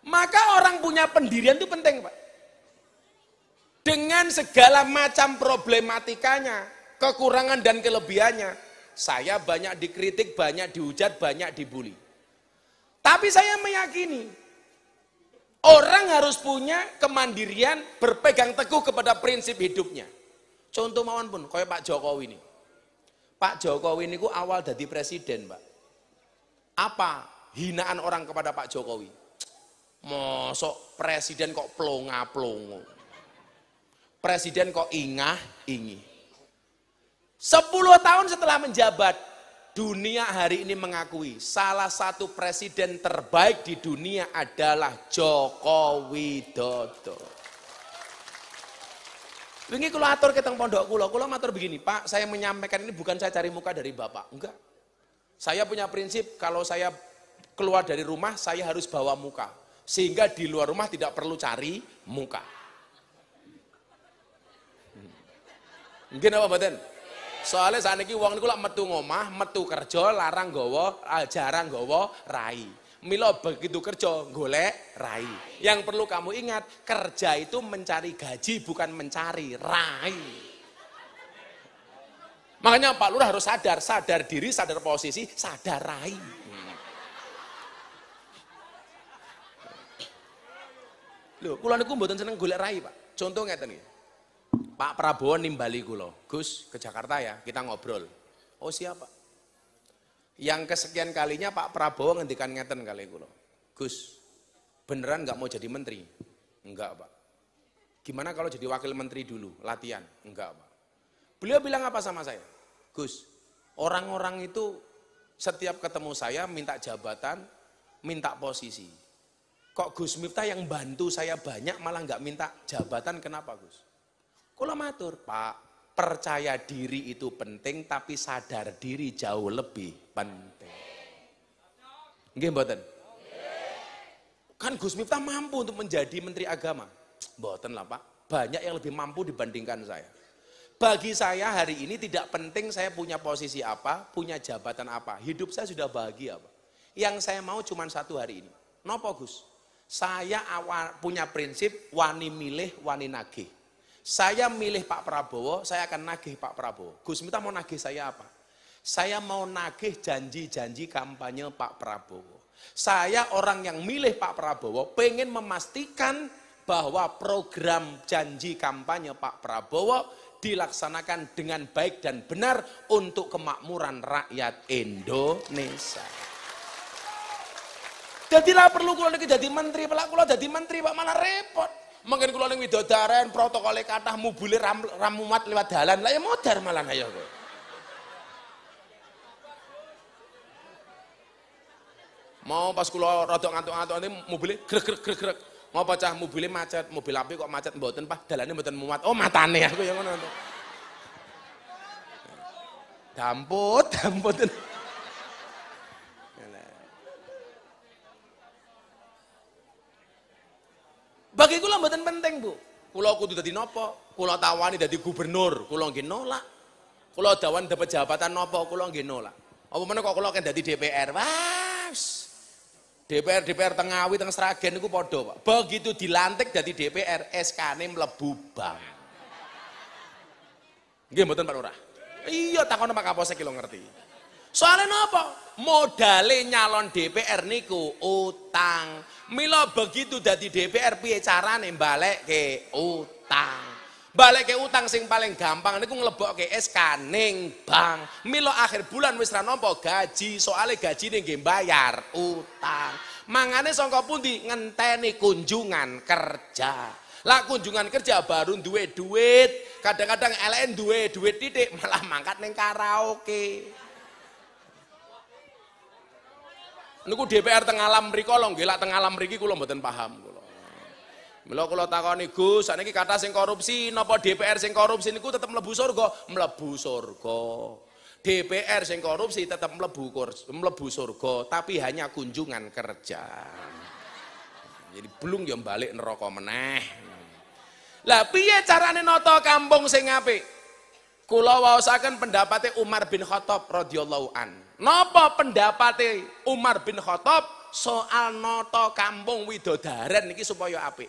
maka orang punya pendirian itu penting, Pak. Dengan segala macam problematikanya, kekurangan dan kelebihannya, saya banyak dikritik, banyak dihujat, banyak dibully. Tapi saya meyakini Orang harus punya kemandirian berpegang teguh kepada prinsip hidupnya. Contoh mawon pun, kayak Pak Jokowi ini. Pak Jokowi ini ku awal jadi presiden, Pak. Apa hinaan orang kepada Pak Jokowi? Mosok presiden kok plonga-plongo. Presiden kok ingah-ingi. Sepuluh tahun setelah menjabat, Dunia hari ini mengakui salah satu presiden terbaik di dunia adalah Joko Widodo. Wingi kalau atur ke pondok kula, kula matur begini, Pak, saya menyampaikan ini bukan saya cari muka dari Bapak, enggak. Saya punya prinsip kalau saya keluar dari rumah saya harus bawa muka. Sehingga di luar rumah tidak perlu cari muka. Hmm. Mungkin apa Pak Soalnya saat ini uang niku lak metu ngomah, metu kerja, larang gowo, eh, jarang gowo, rai. Milo begitu kerja, golek, rai. Yang perlu kamu ingat, kerja itu mencari gaji bukan mencari rai. Makanya Pak Lurah harus sadar, sadar diri, sadar posisi, sadar rai. Loh, kula niku mboten seneng golek rai, Pak. Contoh ngeten iki. Pak Prabowo nimbali kulo, Gus ke Jakarta ya, kita ngobrol. Oh siapa? Yang kesekian kalinya Pak Prabowo ngendikan ngeten kali kulo, Gus beneran nggak mau jadi menteri? Enggak pak. Gimana kalau jadi wakil menteri dulu, latihan? Enggak pak. Beliau bilang apa sama saya? Gus, orang-orang itu setiap ketemu saya minta jabatan, minta posisi. Kok Gus Miftah yang bantu saya banyak malah nggak minta jabatan, kenapa Gus? Kula matur, Pak, percaya diri itu penting tapi sadar diri jauh lebih penting. Nggih mboten? Kan Gus Miftah mampu untuk menjadi menteri agama. Mboten lah, Pak. Banyak yang lebih mampu dibandingkan saya. Bagi saya hari ini tidak penting saya punya posisi apa, punya jabatan apa. Hidup saya sudah bahagia, Pak. Yang saya mau cuma satu hari ini. Nopo Gus? Saya punya prinsip wani milih, wani nagih saya milih Pak Prabowo, saya akan nagih Pak Prabowo. Gus Miftah mau nagih saya apa? Saya mau nagih janji-janji kampanye Pak Prabowo. Saya orang yang milih Pak Prabowo pengen memastikan bahwa program janji kampanye Pak Prabowo dilaksanakan dengan baik dan benar untuk kemakmuran rakyat Indonesia. Jadilah perlu kalau jadi menteri, pelak kalau jadi menteri Pak mana repot. Mungkin kula widodaren protokolnya kathah mubule ram, ramumat lewat jalan Lah ya modar malah ayo, nah, ya, kok. Mau pas kulo rada ngantuk-ngantuk ini mobile grek grek grek Mau pecah mobile macet, mobil api kok macet mboten Pak, jalannya mboten muat. Oh matane aku ya ngono. Damput, *laughs* damput. Bagi kula mboten penting, Bu. Kula kudu dadi Nopo. Kula tawani dadi gubernur, kula nggih nolak. Kula dawan dapat jabatan Nopo. Kula nggih nolak. Apa meneh kok kula kan dadi DPR? Wah. DPR DPR Tengawi Teng Sragen niku padha, Pak. Begitu dilantik dadi DPR, SK-ne mlebu bang. Nggih mboten Pak Lurah. Iya takon Pak Kaposek kilo ngerti. Soalnya apa? Modale nyalon DPR niku utang. Milo begitu dari DPR piye balik ke utang. balik ke utang sing paling gampang niku ke SK ning bank. Milo akhir bulan wis ra nampa gaji, soale gaji nggih bayar utang. Mangane sangka di ngenteni kunjungan kerja. Lah kunjungan kerja baru duwe duit, kadang-kadang LN duwe duit titik *laughs* malah mangkat ning karaoke. niku DPR teng alam mriko lho nggih lak teng alam mriki kula mboten paham kula. Mula kula takoni Gus, sakniki kata sing korupsi napa DPR sing korupsi niku tetep mlebu surga? Mlebu surga. DPR sing korupsi tetap mlebu mlebu surga tapi hanya kunjungan kerja. Jadi belum yang balik neraka meneh. Lah piye carane noto kampung sing apik? Kula waosaken pendapatnya Umar bin Khattab radhiyallahu anhu. Napa pendapatnya Umar bin Khattab soal noto kampung Widodaren niki supaya Api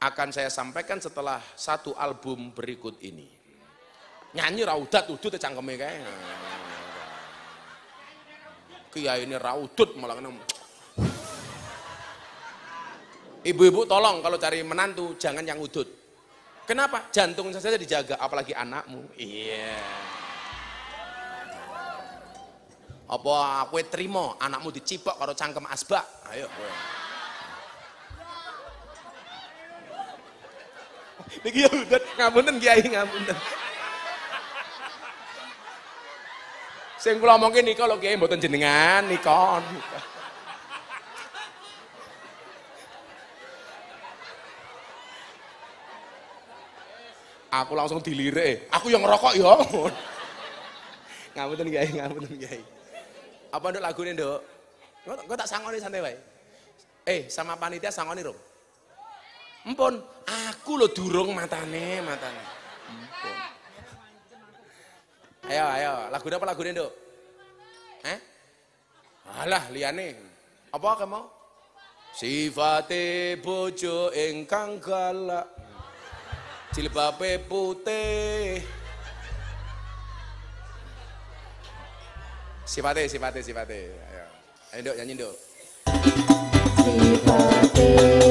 Akan saya sampaikan setelah satu album berikut ini. Nyanyi raudat udut e cangkeme kae. Kiai ini raudut malah kena. Ibu-ibu tolong kalau cari menantu jangan yang udut. Kenapa? Jantung saja dijaga apalagi anakmu. Iya. Yeah. Apa aku terima anakmu dicipok karo cangkem asbak? Ayo Niki ya udah ngapunten Kiai ngapunten. Sing kula omongke nika lho Kiai mboten jenengan nikon. Aku langsung dilirik. Aku yang ngerokok ya. ngapunten Kiai, ngapunten Kiai. Apa lagu ini dok? Gue tak sangoni santai baik. Eh, sama panitia sangoni, rom? empon aku lo durung matane, matane. Ayo, ayo, lagu apa lagu ini dok? Eh? Alah, liane Apa kamu? Sifate bojo engkang galak. Jilbabe putih. Sifate, sifate, sifate. Ayo. Ayo, Dok, nyanyi, Dok. Sifate.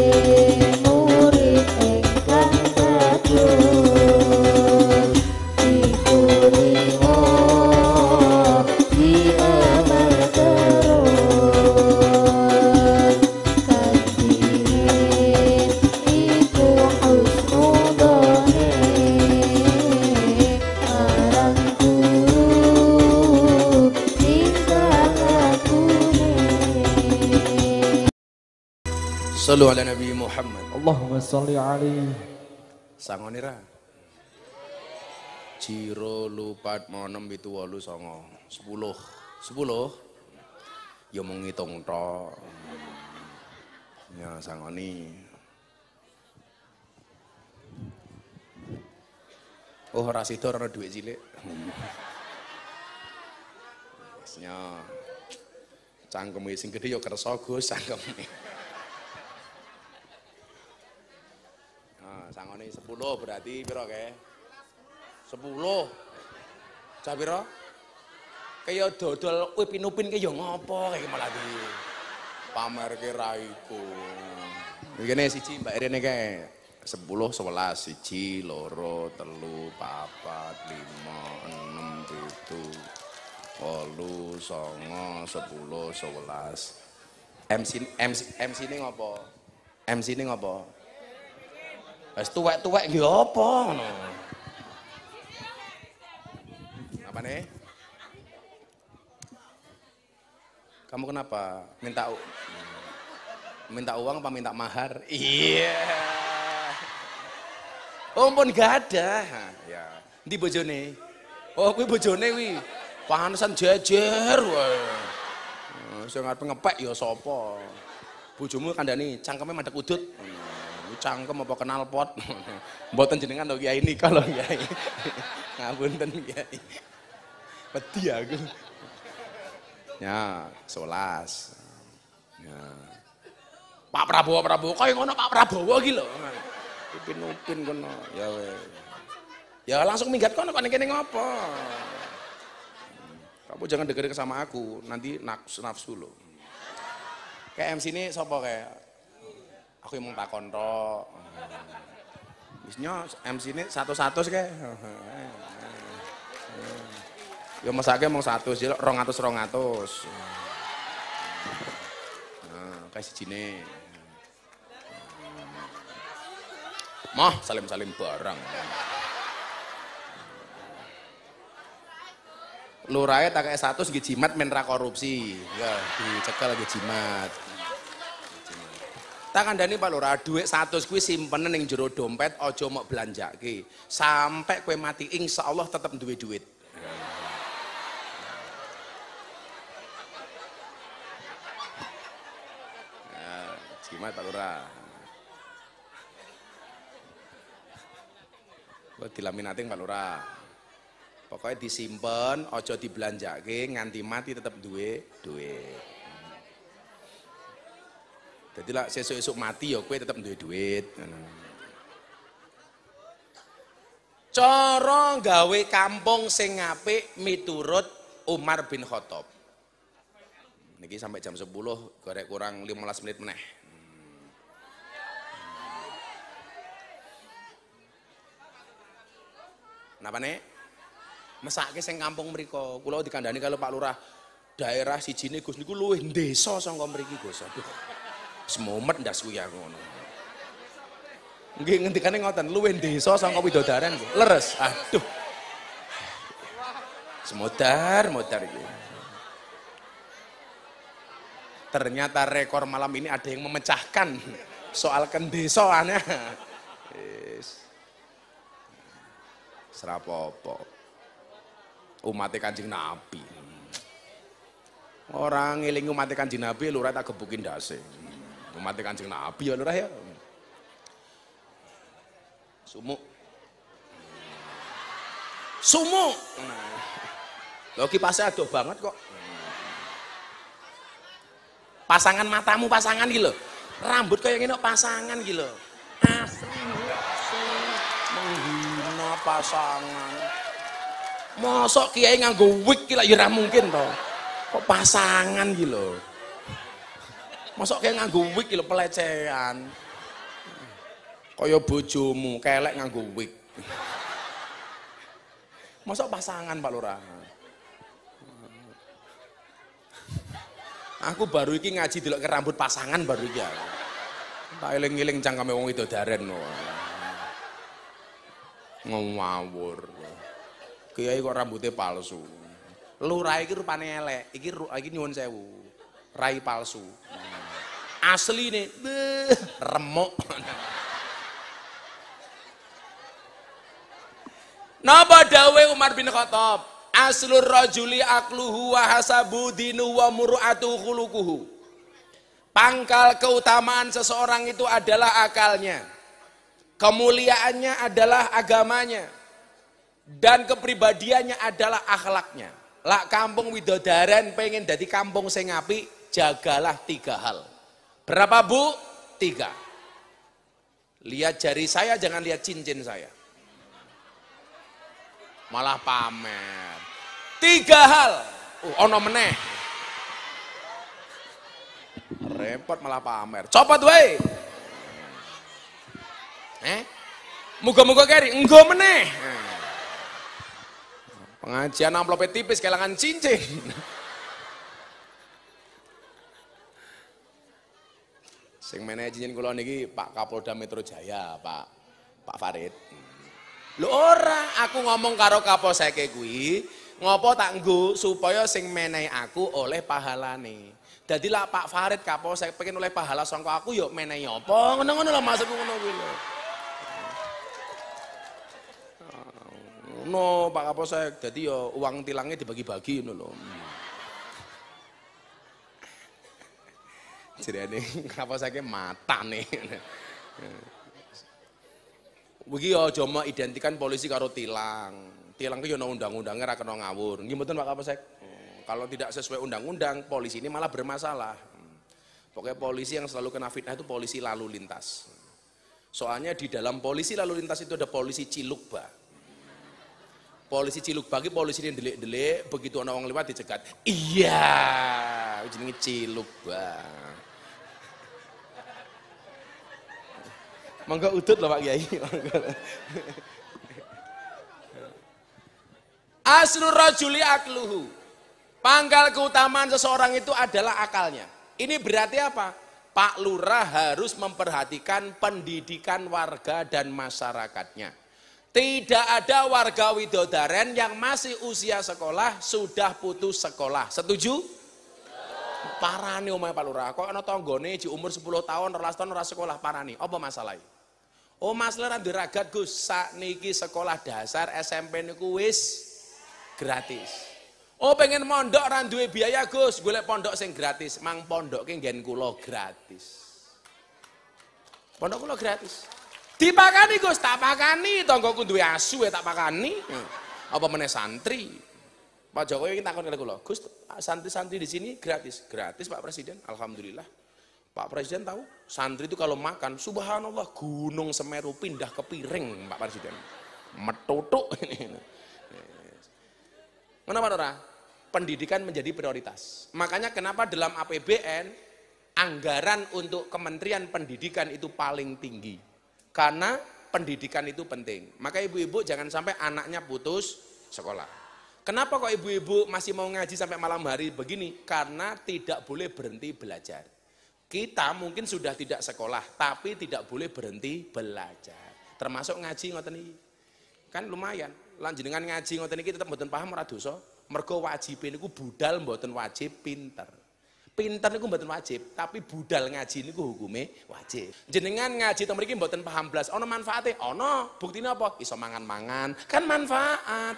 Sallu ala Nabi Muhammad. Allahumma salli alaihi. Sangonira. Jiro lupat monem itu walu songo. Sepuluh. Sepuluh. Ya mau ngitung to. Ya sangoni. Oh rasidor ada ora dhuwit cilik. ya. Cangkem sing gede yo ya kersa Gus, cangkeme. Nah, sangone 10 berarti piro kae? 10. Cah piro? Kaya dodol upin-upin ke yo ngopo kayak malah di pamer ra iku. Ngene siji Mbak Irene kae. 10 11 siji loro telu papat lima enam itu wolu songo sepuluh sebelas MC MC MC ini ngopo MC ini ngopo Wes tuwek-tuwek nggih apa ngono. Apane? Kamu kenapa? Minta minta uang apa minta mahar? Iya. Yeah. Oh, pun gak ada. Ya. Ndi bojone? Oh, kuwi bojone kuwi. Panasan jejer wae. Sing arep ngepek ya sapa? Bojomu kandhani cangkeme mandek udut. Hmm cangkem apa kenal pot *laughs* mboten jenengan to kiai ini lho kiai *laughs* ngapunten kiai peti aku ya solas ya Pak Prabowo Prabowo kau yang ngono Pak Prabowo gitu upin upin kono ya we ya langsung minggat kono kok kene ngopo hmm. kamu jangan deket-deket sama aku nanti nafsu nafsu lo kayak MC ini sopo kayak aku yang takon tok bisnya MC ini satu-satu sih kayak ya masaknya mau satu sih rong atus rong atus nah, kayak si Cine, mah salim-salim barang lurahnya tak kayak satu segi jimat menra korupsi ya dicekal lagi jimat Tak Dani Pak Lurah, duit 100 kuwi simpenen ning jero dompet mau belanja belanjake. Sampai kue mati insya Allah tetap duit. Nah, ya, gimana Pak Lurah? Gue dilaminating Pak Lurah. Pokoknya disimpan ojo dibelanjake, nganti mati tetap duit duit. Jadi lah sesuk mati ya kue tetap duit duit. corong gawe kampung sing apik miturut Umar bin Khattab. Niki sampai jam 10 kira kurang 15 menit meneh. Napa nih? Mesake sing kampung mriko. Kula dikandani kalau Pak Lurah daerah sijine Gus niku luwih desa sangka mriki Gus. Aduh semomet ndas kuwi aku ngono nggih ngendikane ngoten luwih desa sangka nggih. leres aduh semodar modar iki. ternyata rekor malam ini ada yang memecahkan soal kendesoannya yes. serapopo umatnya kancing nabi orang ngiling umatnya kancing nabi lu tak gebukin dasi Umat Kanjeng Nabi ya lurah ya. Sumuk. Sumuk. lo kipasnya aduh banget kok. Pasangan matamu pasangan gitu. Rambut kayak gini pasangan gitu. Asli, menghina pasangan. Mosok kiai nganggo wig ki ya mungkin toh Kok pasangan gitu Masuk kayak nganggo wig lho pelecehan. Koyo bojomu kelek nganggo wig. Masuk pasangan Pak Lurah. Aku baru iki ngaji dulu ke rambut pasangan baru iki. Ya. Tak eling-eling cangkeme wong itu daren. Ngawur. Kiai kok rambutnya palsu. Lu rai iki rupane elek, iki iki nyuwun sewu. Rai palsu asli nih Beuh, remuk Napa dawe Umar bin Khattab aslur rajuli akluhu wa hasabu dinu wa muru'atu khulukuhu pangkal keutamaan seseorang itu adalah akalnya kemuliaannya adalah agamanya dan kepribadiannya adalah akhlaknya lak kampung widodaren pengen jadi kampung sing jagalah tiga hal Berapa bu? Tiga. Lihat jari saya, jangan lihat cincin saya. Malah pamer. Tiga hal. Uh, ono meneh. Repot malah pamer. Copot wae. Eh? Muga-muga keri, enggak meneh. Eh. Pengajian amplopnya tipis kehilangan cincin. *laughs* Sing manajinin kula niki Pak Kapolda Metro Jaya, Pak Pak Farid. Lho ora, aku ngomong karo Kapolseke kuwi, ngopo tak nggo supaya sing menehi aku oleh pahalane. Dadi lah Pak Farid saya pengen oleh pahala sangka aku yuk menehi apa ngono-ngono lho maksudku ngono gue. lho. Ah, no Pak Kapolsek, jadi yo uang tilangnya dibagi-bagi ngono Jadi *laughs* kenapa saya mata nih. Begini aja mau identikan polisi karo tilang. Tilang itu yono undang-undangnya rakyat ngawur. Gimana Pak Kapolsek? Iya. Hmm, kalau tidak sesuai undang-undang, polisi ini malah bermasalah. Hmm, pokoknya polisi yang selalu kena fitnah itu polisi lalu lintas. Soalnya di dalam polisi lalu lintas itu ada polisi cilukba. Polisi ciluk bagi polisi yang delik-delik, begitu orang lewat dicegat. Iya, ciluk cilukba. Mangga udut loh Pak Kiai. Asrul rajuli akluhu. Pangkal keutamaan seseorang itu adalah akalnya. Ini berarti apa? Pak Lurah harus memperhatikan pendidikan warga dan masyarakatnya. Tidak ada warga Widodaren yang masih usia sekolah sudah putus sekolah. Setuju? Parani omah Pak Lurah. Kok ana tanggane di umur 10 tahun, 12 tahun ora sekolah parani. Apa masalahnya? Oh Mas Leran diragat gus Gus, niki sekolah dasar SMP niku wis gratis. Oh pengen mondok randuwe biaya Gus, golek pondok sing gratis. Mang pondok keng nggen kula gratis. Pondok kula gratis. Dipakani Gus, tak pakani tanggaku duwe asu ya tak pakani. Apa meneh santri? Pak Jokowi takon kali kula, Gus santri-santri di sini gratis. Gratis Pak Presiden, alhamdulillah. Pak Presiden tahu, santri itu kalau makan, subhanallah gunung Semeru pindah ke piring Pak Presiden. Metutuk ini. Kenapa Tora? Pendidikan menjadi prioritas. Makanya kenapa dalam APBN, anggaran untuk Kementerian Pendidikan itu paling tinggi. Karena pendidikan itu penting. Maka ibu-ibu jangan sampai anaknya putus sekolah. Kenapa kok ibu-ibu masih mau ngaji sampai malam hari begini? Karena tidak boleh berhenti belajar. Kita mungkin sudah tidak sekolah, tapi tidak boleh berhenti belajar. Termasuk ngaji ngoten iki. Kan lumayan. Lan jenengan ngaji ngoten iki tetep mboten paham ora dosa. Mergo wajib niku budal mboten wajib pinter. Pinter niku mboten wajib, tapi budal ngaji niku hukume wajib. Jenengan ngaji ta mriki mboten paham blas, ana manfaate? Ana. Buktine apa? Iso mangan-mangan. Kan manfaat.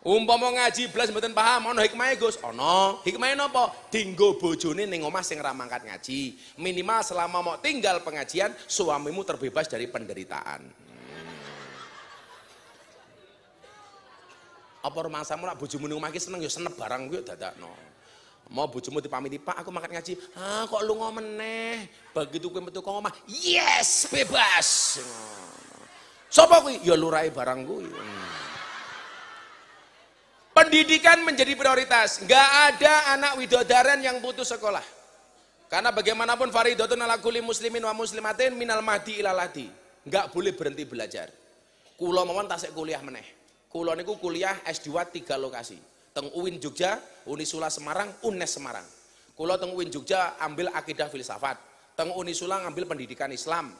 Umpama ngaji blas mboten paham ana hikmahe Gus. Ana. Hikmahe napa? Dinggo bojone ning omah sing ora mangkat ngaji. Minimal selama mau tinggal pengajian suamimu terbebas dari penderitaan. Apa rumah sama nak bujumu ning omah seneng ya seneng barang kuwi ya dadakno. Mau bujumu dipamiti, "Pak, aku makan ngaji." "Ah, kok lu meneh?" Begitu gue metu kok omah, "Yes, bebas." Sopo kuwi? Ya lurai barang gue. Pendidikan menjadi prioritas. Enggak ada anak widodaren yang putus sekolah. Karena bagaimanapun faridatun ala kulli muslimin wa muslimatin minal mahdi ilalati. Enggak boleh berhenti belajar. Kulo mawon tasik kuliah meneh. Kulo niku kuliah S2 tiga lokasi. Teng UIN Jogja, Unisula Semarang, UNES Semarang. Kulo teng UIN Jogja ambil akidah filsafat. Teng Unisula ngambil pendidikan Islam.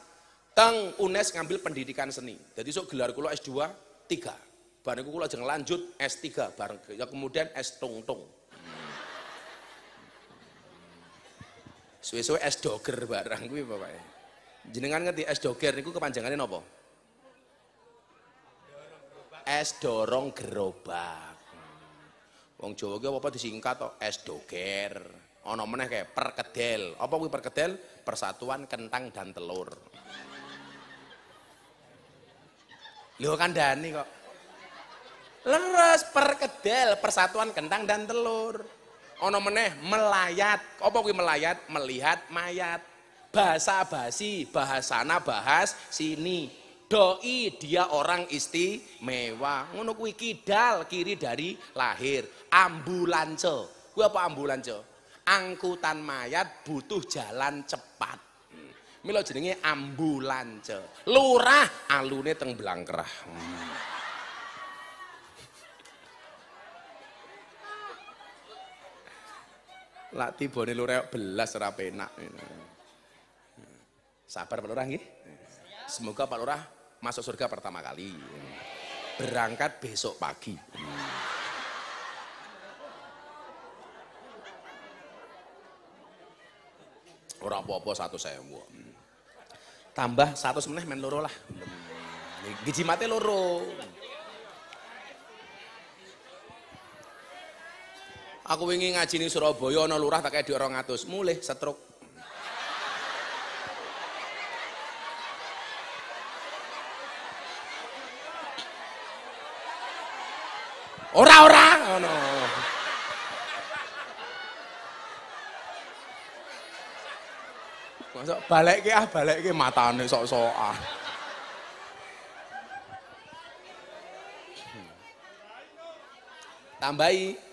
Teng UNES ngambil pendidikan seni. Jadi sok gelar kulo S2 tiga. Bareng kula jeng lanjut S3 bareng ya kemudian S tungtung, Suwe-suwe S doger bareng kuwi bapak. Jenengan ngerti S doger niku kepanjangannya napa? S dorong gerobak. Wong Jawa ki apa disingkat to S doger. Ana meneh kayak perkedel. Apa kuwi perkedel? Persatuan Kentang dan Telur. Lho kandhani kok leres perkedel persatuan kentang dan telur ono meneh melayat apa kuwi melayat melihat mayat bahasa basi bahasana bahas sini doi dia orang istimewa ngono kuwi kidal kiri dari lahir ambulanse kuwi apa ambulanse angkutan mayat butuh jalan cepat hmm. Milo jenenge ambulanse lurah alune teng belangkrah hmm. lak tibone reok belas ora penak. Sabar Pak Lurah nggih. Semoga Pak Lurah masuk surga pertama kali. Berangkat besok pagi. Orang apa-apa satu Tambah satu semeneh men loro lah. Giji mate loro. Aku ingin ngaji di Surabaya nolurah lurah tak di orang atas. mulih setruk. Ora ora oh, no. Masuk balik ke ah balik ke matanya sok ah Tambahi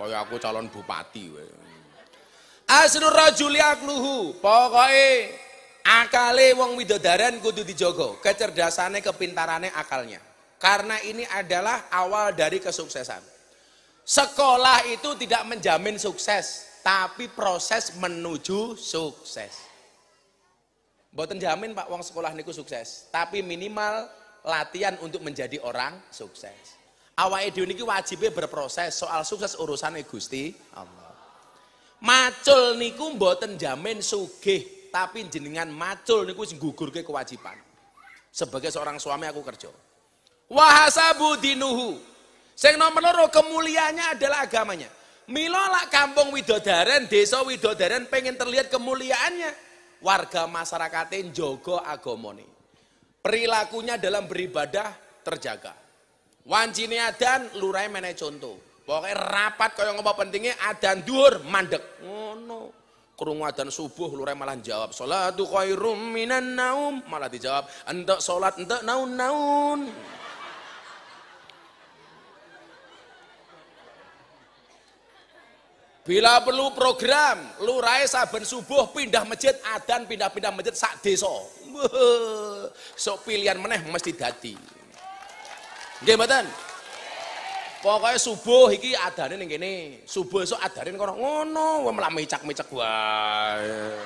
Kaya aku calon bupati we. Asrul rajuli akluhu. Pokoke akale wong widodaran kudu dijogo, kecerdasannya, kepintarannya akalnya. Karena ini adalah awal dari kesuksesan. Sekolah itu tidak menjamin sukses, tapi proses menuju sukses. Mboten jamin Pak wong sekolah niku sukses, tapi minimal latihan untuk menjadi orang sukses. Awake dhewe niki wajibe berproses soal sukses urusan Gusti Allah. Macul niku mboten jamin sugih, tapi jenengan macul niku sing ke kewajiban. Sebagai seorang suami aku kerja. Wahasabu dinuhu. Sing nomor loro kemuliaannya adalah agamanya. Mila lak kampung Widodaren, desa Widodaren pengen terlihat kemuliaannya. Warga masyarakatnya jogo agomoni. Perilakunya dalam beribadah terjaga. Wancine adan lurai mana contoh. pokoknya rapat kaya ngomong pentingnya adan dur mandek. Oh no. Krungu adan subuh lurai malah jawab, "Shalatu khairum minan naum." Malah dijawab, "Entek sholat entek naun-naun." Bila perlu program, lurai saben subuh pindah masjid, adan pindah-pindah masjid sak desa. So pilihan meneh mesti dati. Nggih mboten? Pokoknya subuh iki adane ning kene, subuh esuk adane kono ngono, wong malah mecak-mecak wae.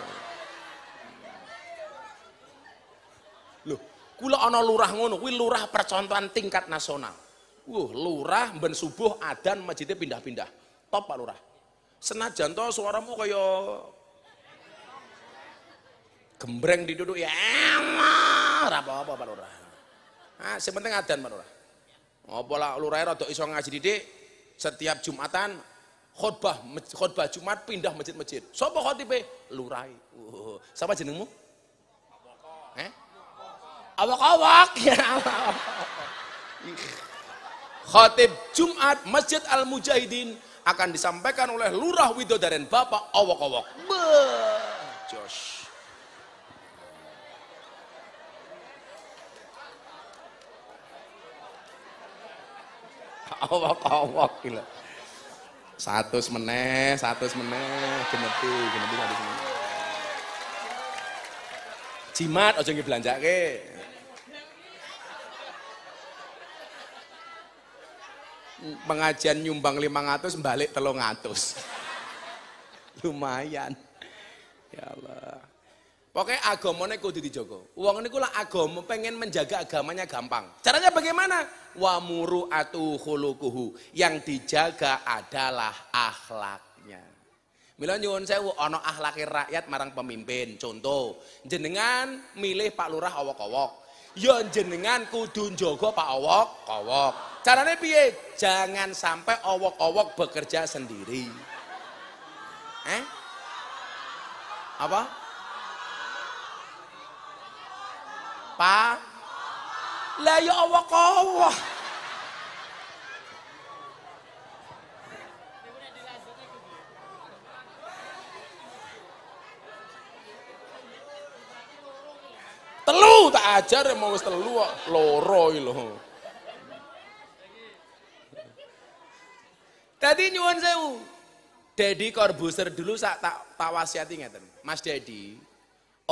Loh, kula ana lurah ngono, kuwi lurah percontohan tingkat nasional. Wuh, lurah ben subuh adan masjidnya pindah-pindah. Top Pak Lurah. Senajan to suaramu kaya gembreng diduduk ya Ora apa-apa Pak Lurah. Ah, sing penting adan Pak Lurah. Apa lah lurae ya rada iso ngaji didik setiap Jumatan khotbah khotbah Jumat pindah masjid-masjid. Sapa khotibe? lurai, Uh, siapa jenengmu? Eh? Awak-awak. *laughs* Ya, khutib Khotib Jumat Masjid Al Mujahidin akan disampaikan oleh Lurah Widodaren Bapak Awak-awak. Josh. awak awak gila. Satu meneh, satu meneh, genepi, genepi satu meneh. Jimat ojo nggih ke. Pengajian nyumbang lima 500 balik telung ngatus. Lumayan. Ya Allah. Pokoknya agamanya kudu dijogo. Uang ini kula agama pengen menjaga agamanya gampang. Caranya bagaimana? Wamuru muru hulukuhu. Yang dijaga adalah akhlaknya. Mila nyuwun sewu ono akhlake rakyat marang pemimpin. Contoh, jenengan milih Pak Lurah awok-awok. Yon ya jenengan kudu njaga Pak awok-awok. Caranya piye? Jangan sampai awok-awok bekerja sendiri. Eh? Apa? apa? Lah ya Allah kawah. Telu tak ajar mau wis telu kok loro iki lho. Dadi nyuwun sewu. Dedi Corbuzier dulu sak tak tak wasiati ngeten. Mas Dedi,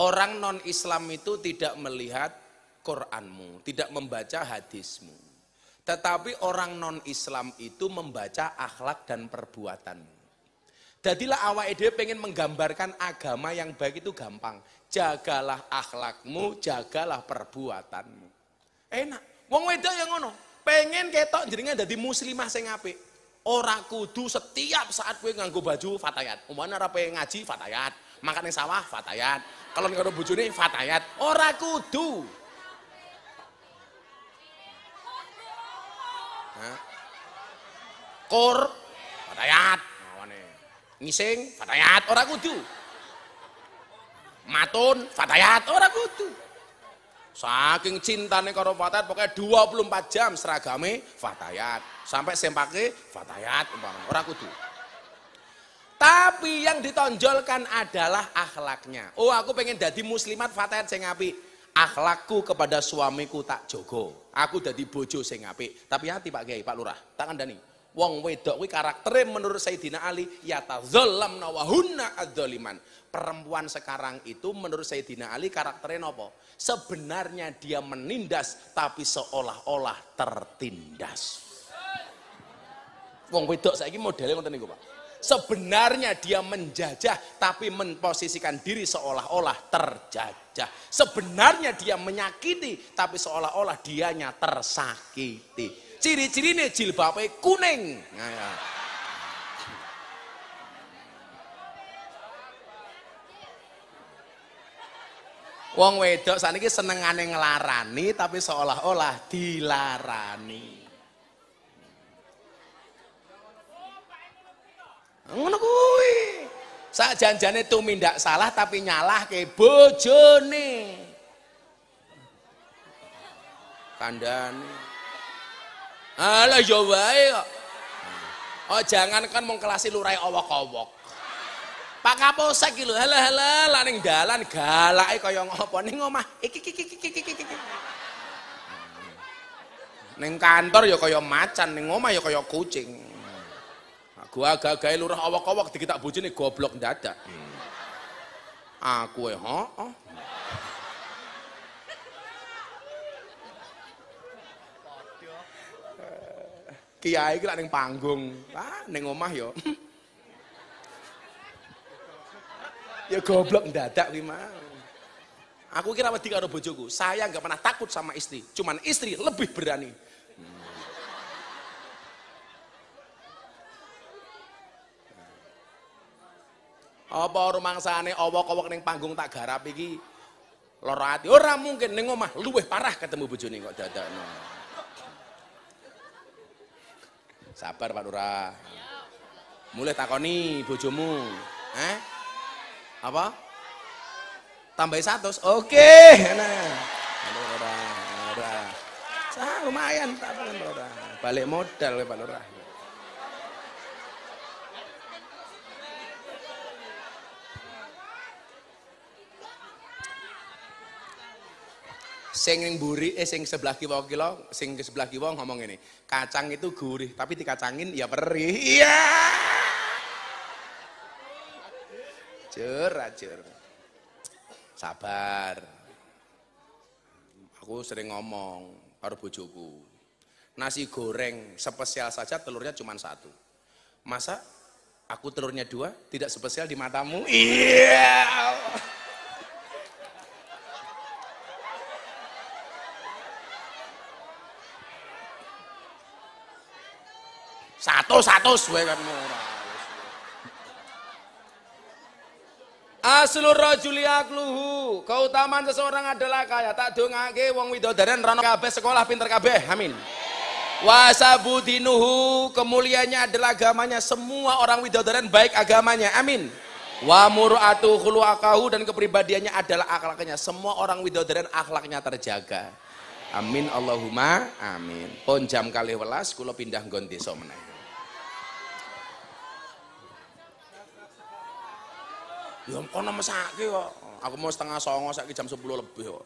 Orang non-Islam itu tidak melihat Quranmu, tidak membaca hadismu. Tetapi orang non-Islam itu membaca akhlak dan perbuatanmu. Jadilah awak ide pengen menggambarkan agama yang baik itu gampang. Jagalah akhlakmu, jagalah perbuatanmu. Enak. Wong weda yang ngono. Pengen ketok jaringan jadi muslimah saya apik. Ora kudu setiap saat gue nganggo baju fatayat. Umana rapi ngaji fatayat makan yang sawah fatayat kalau nggak ada bujuni fatayat ora kudu Hah? kor fatayat ngising fatayat ora kudu matun fatayat ora kudu saking cintane karo fatayat pokoknya 24 jam seragame fatayat sampai sempake fatayat umpama ora kudu tapi yang ditonjolkan adalah akhlaknya. Oh aku pengen jadi muslimat fatayat sing ngapi. Akhlakku kepada suamiku tak jogo. Aku jadi bojo sing ngapi. Tapi hati Pak Kiai, Pak Lurah, tak kandani. Wong wedok wi karaktere menurut Sayyidina Ali yatazallamna wa hunna adzaliman. Perempuan sekarang itu menurut Sayyidina Ali karakternya nopo? Sebenarnya dia menindas tapi seolah-olah tertindas. Wong wedok saiki modelnya ngoten niku, Pak Sebenarnya dia menjajah tapi memposisikan diri seolah-olah terjajah. Sebenarnya dia menyakiti tapi seolah-olah dianya tersakiti. Ciri-ciri ini jilbabnya kuning. Nah, ya. Wong wedok saat ini senengane ngelarani tapi seolah-olah dilarani. ngono kuwi sak janjane tumindak salah tapi nyalah ke bojone kandhane ala yo ya wae kok oh jangan kan mung kelasi lurai owok-owok Pak Kapolsek iki lho, halah halah lan ning dalan galake kaya ngopo ning omah iki iki iki iki iki. Ning kantor ya kaya macan, ning omah ya kaya kucing. Gua agak-agak lurah awak-awak dikita bojone goblok dadak. Aku eh? Oh, Kiai iki neng panggung, ah ning omah yo. Ya. ya goblok dadak lima. Aku kira wedi karo bojoku. Saya nggak pernah takut sama istri, cuman istri lebih berani. Apa sana owok kawak ning panggung tak garap iki? Lara hati Ora mungkin ning omah luweh parah ketemu bu Juni kok dadah. Sabar Pak Lurah. Mulai takoni bojomu. Eh? Apa? Tambah satu. Oke. Okay. Nah. lumayan tak Pak Balik modal ya, Pak Lurah. sing buri eh sing sebelah kiwa kilo sing ke sebelah kiwa ngomong ini kacang itu gurih tapi dikacangin ya perih iya cerah jer sabar aku sering ngomong karo bojoku nasi goreng spesial saja telurnya cuma satu masa aku telurnya dua tidak spesial di matamu iya yeah! Satu satu suwe kan murah. Aslur rajuli Keutamaan seseorang adalah kaya. Tak dongake wong widodaren rono kabeh sekolah pinter kabeh. Amin. Wasabudinuhu kemuliaannya adalah agamanya. Semua orang widodaren baik agamanya. Amin. Wa mur'atu khuluqahu dan kepribadiannya adalah akhlaknya. Semua orang widodaren akhlaknya terjaga. Amin Allahumma amin. Pon jam kali welas kula pindah nggon desa meneh. Ya kono mesake kok. Aku mau setengah songo saiki jam 10 lebih kok.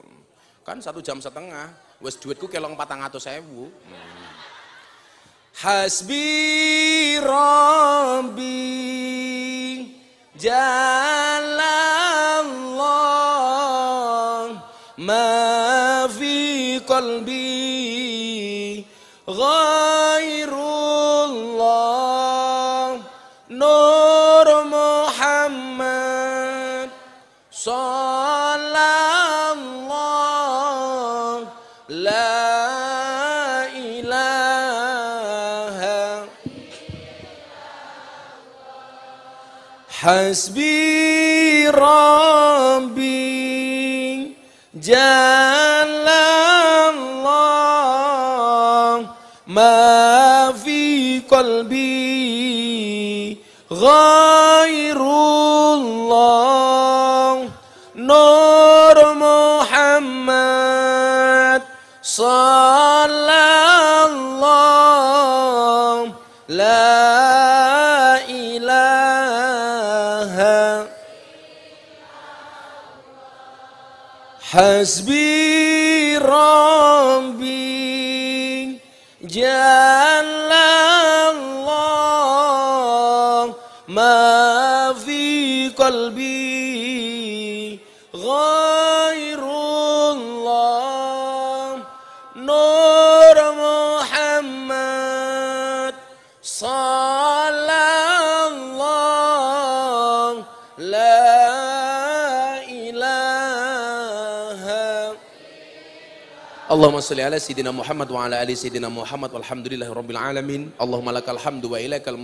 Kan satu jam setengah, wis duitku kelong 400.000. Hmm. Hasbi Rabbi Jalla حسبي ربي جل الله ما في قلبي غيره حسبي Allahumma salli ala sayyidina Muhammad wa ala ali sayyidina Muhammad walhamdulillahi rabbil alamin Allahumma lakal hamdu wa ilaikal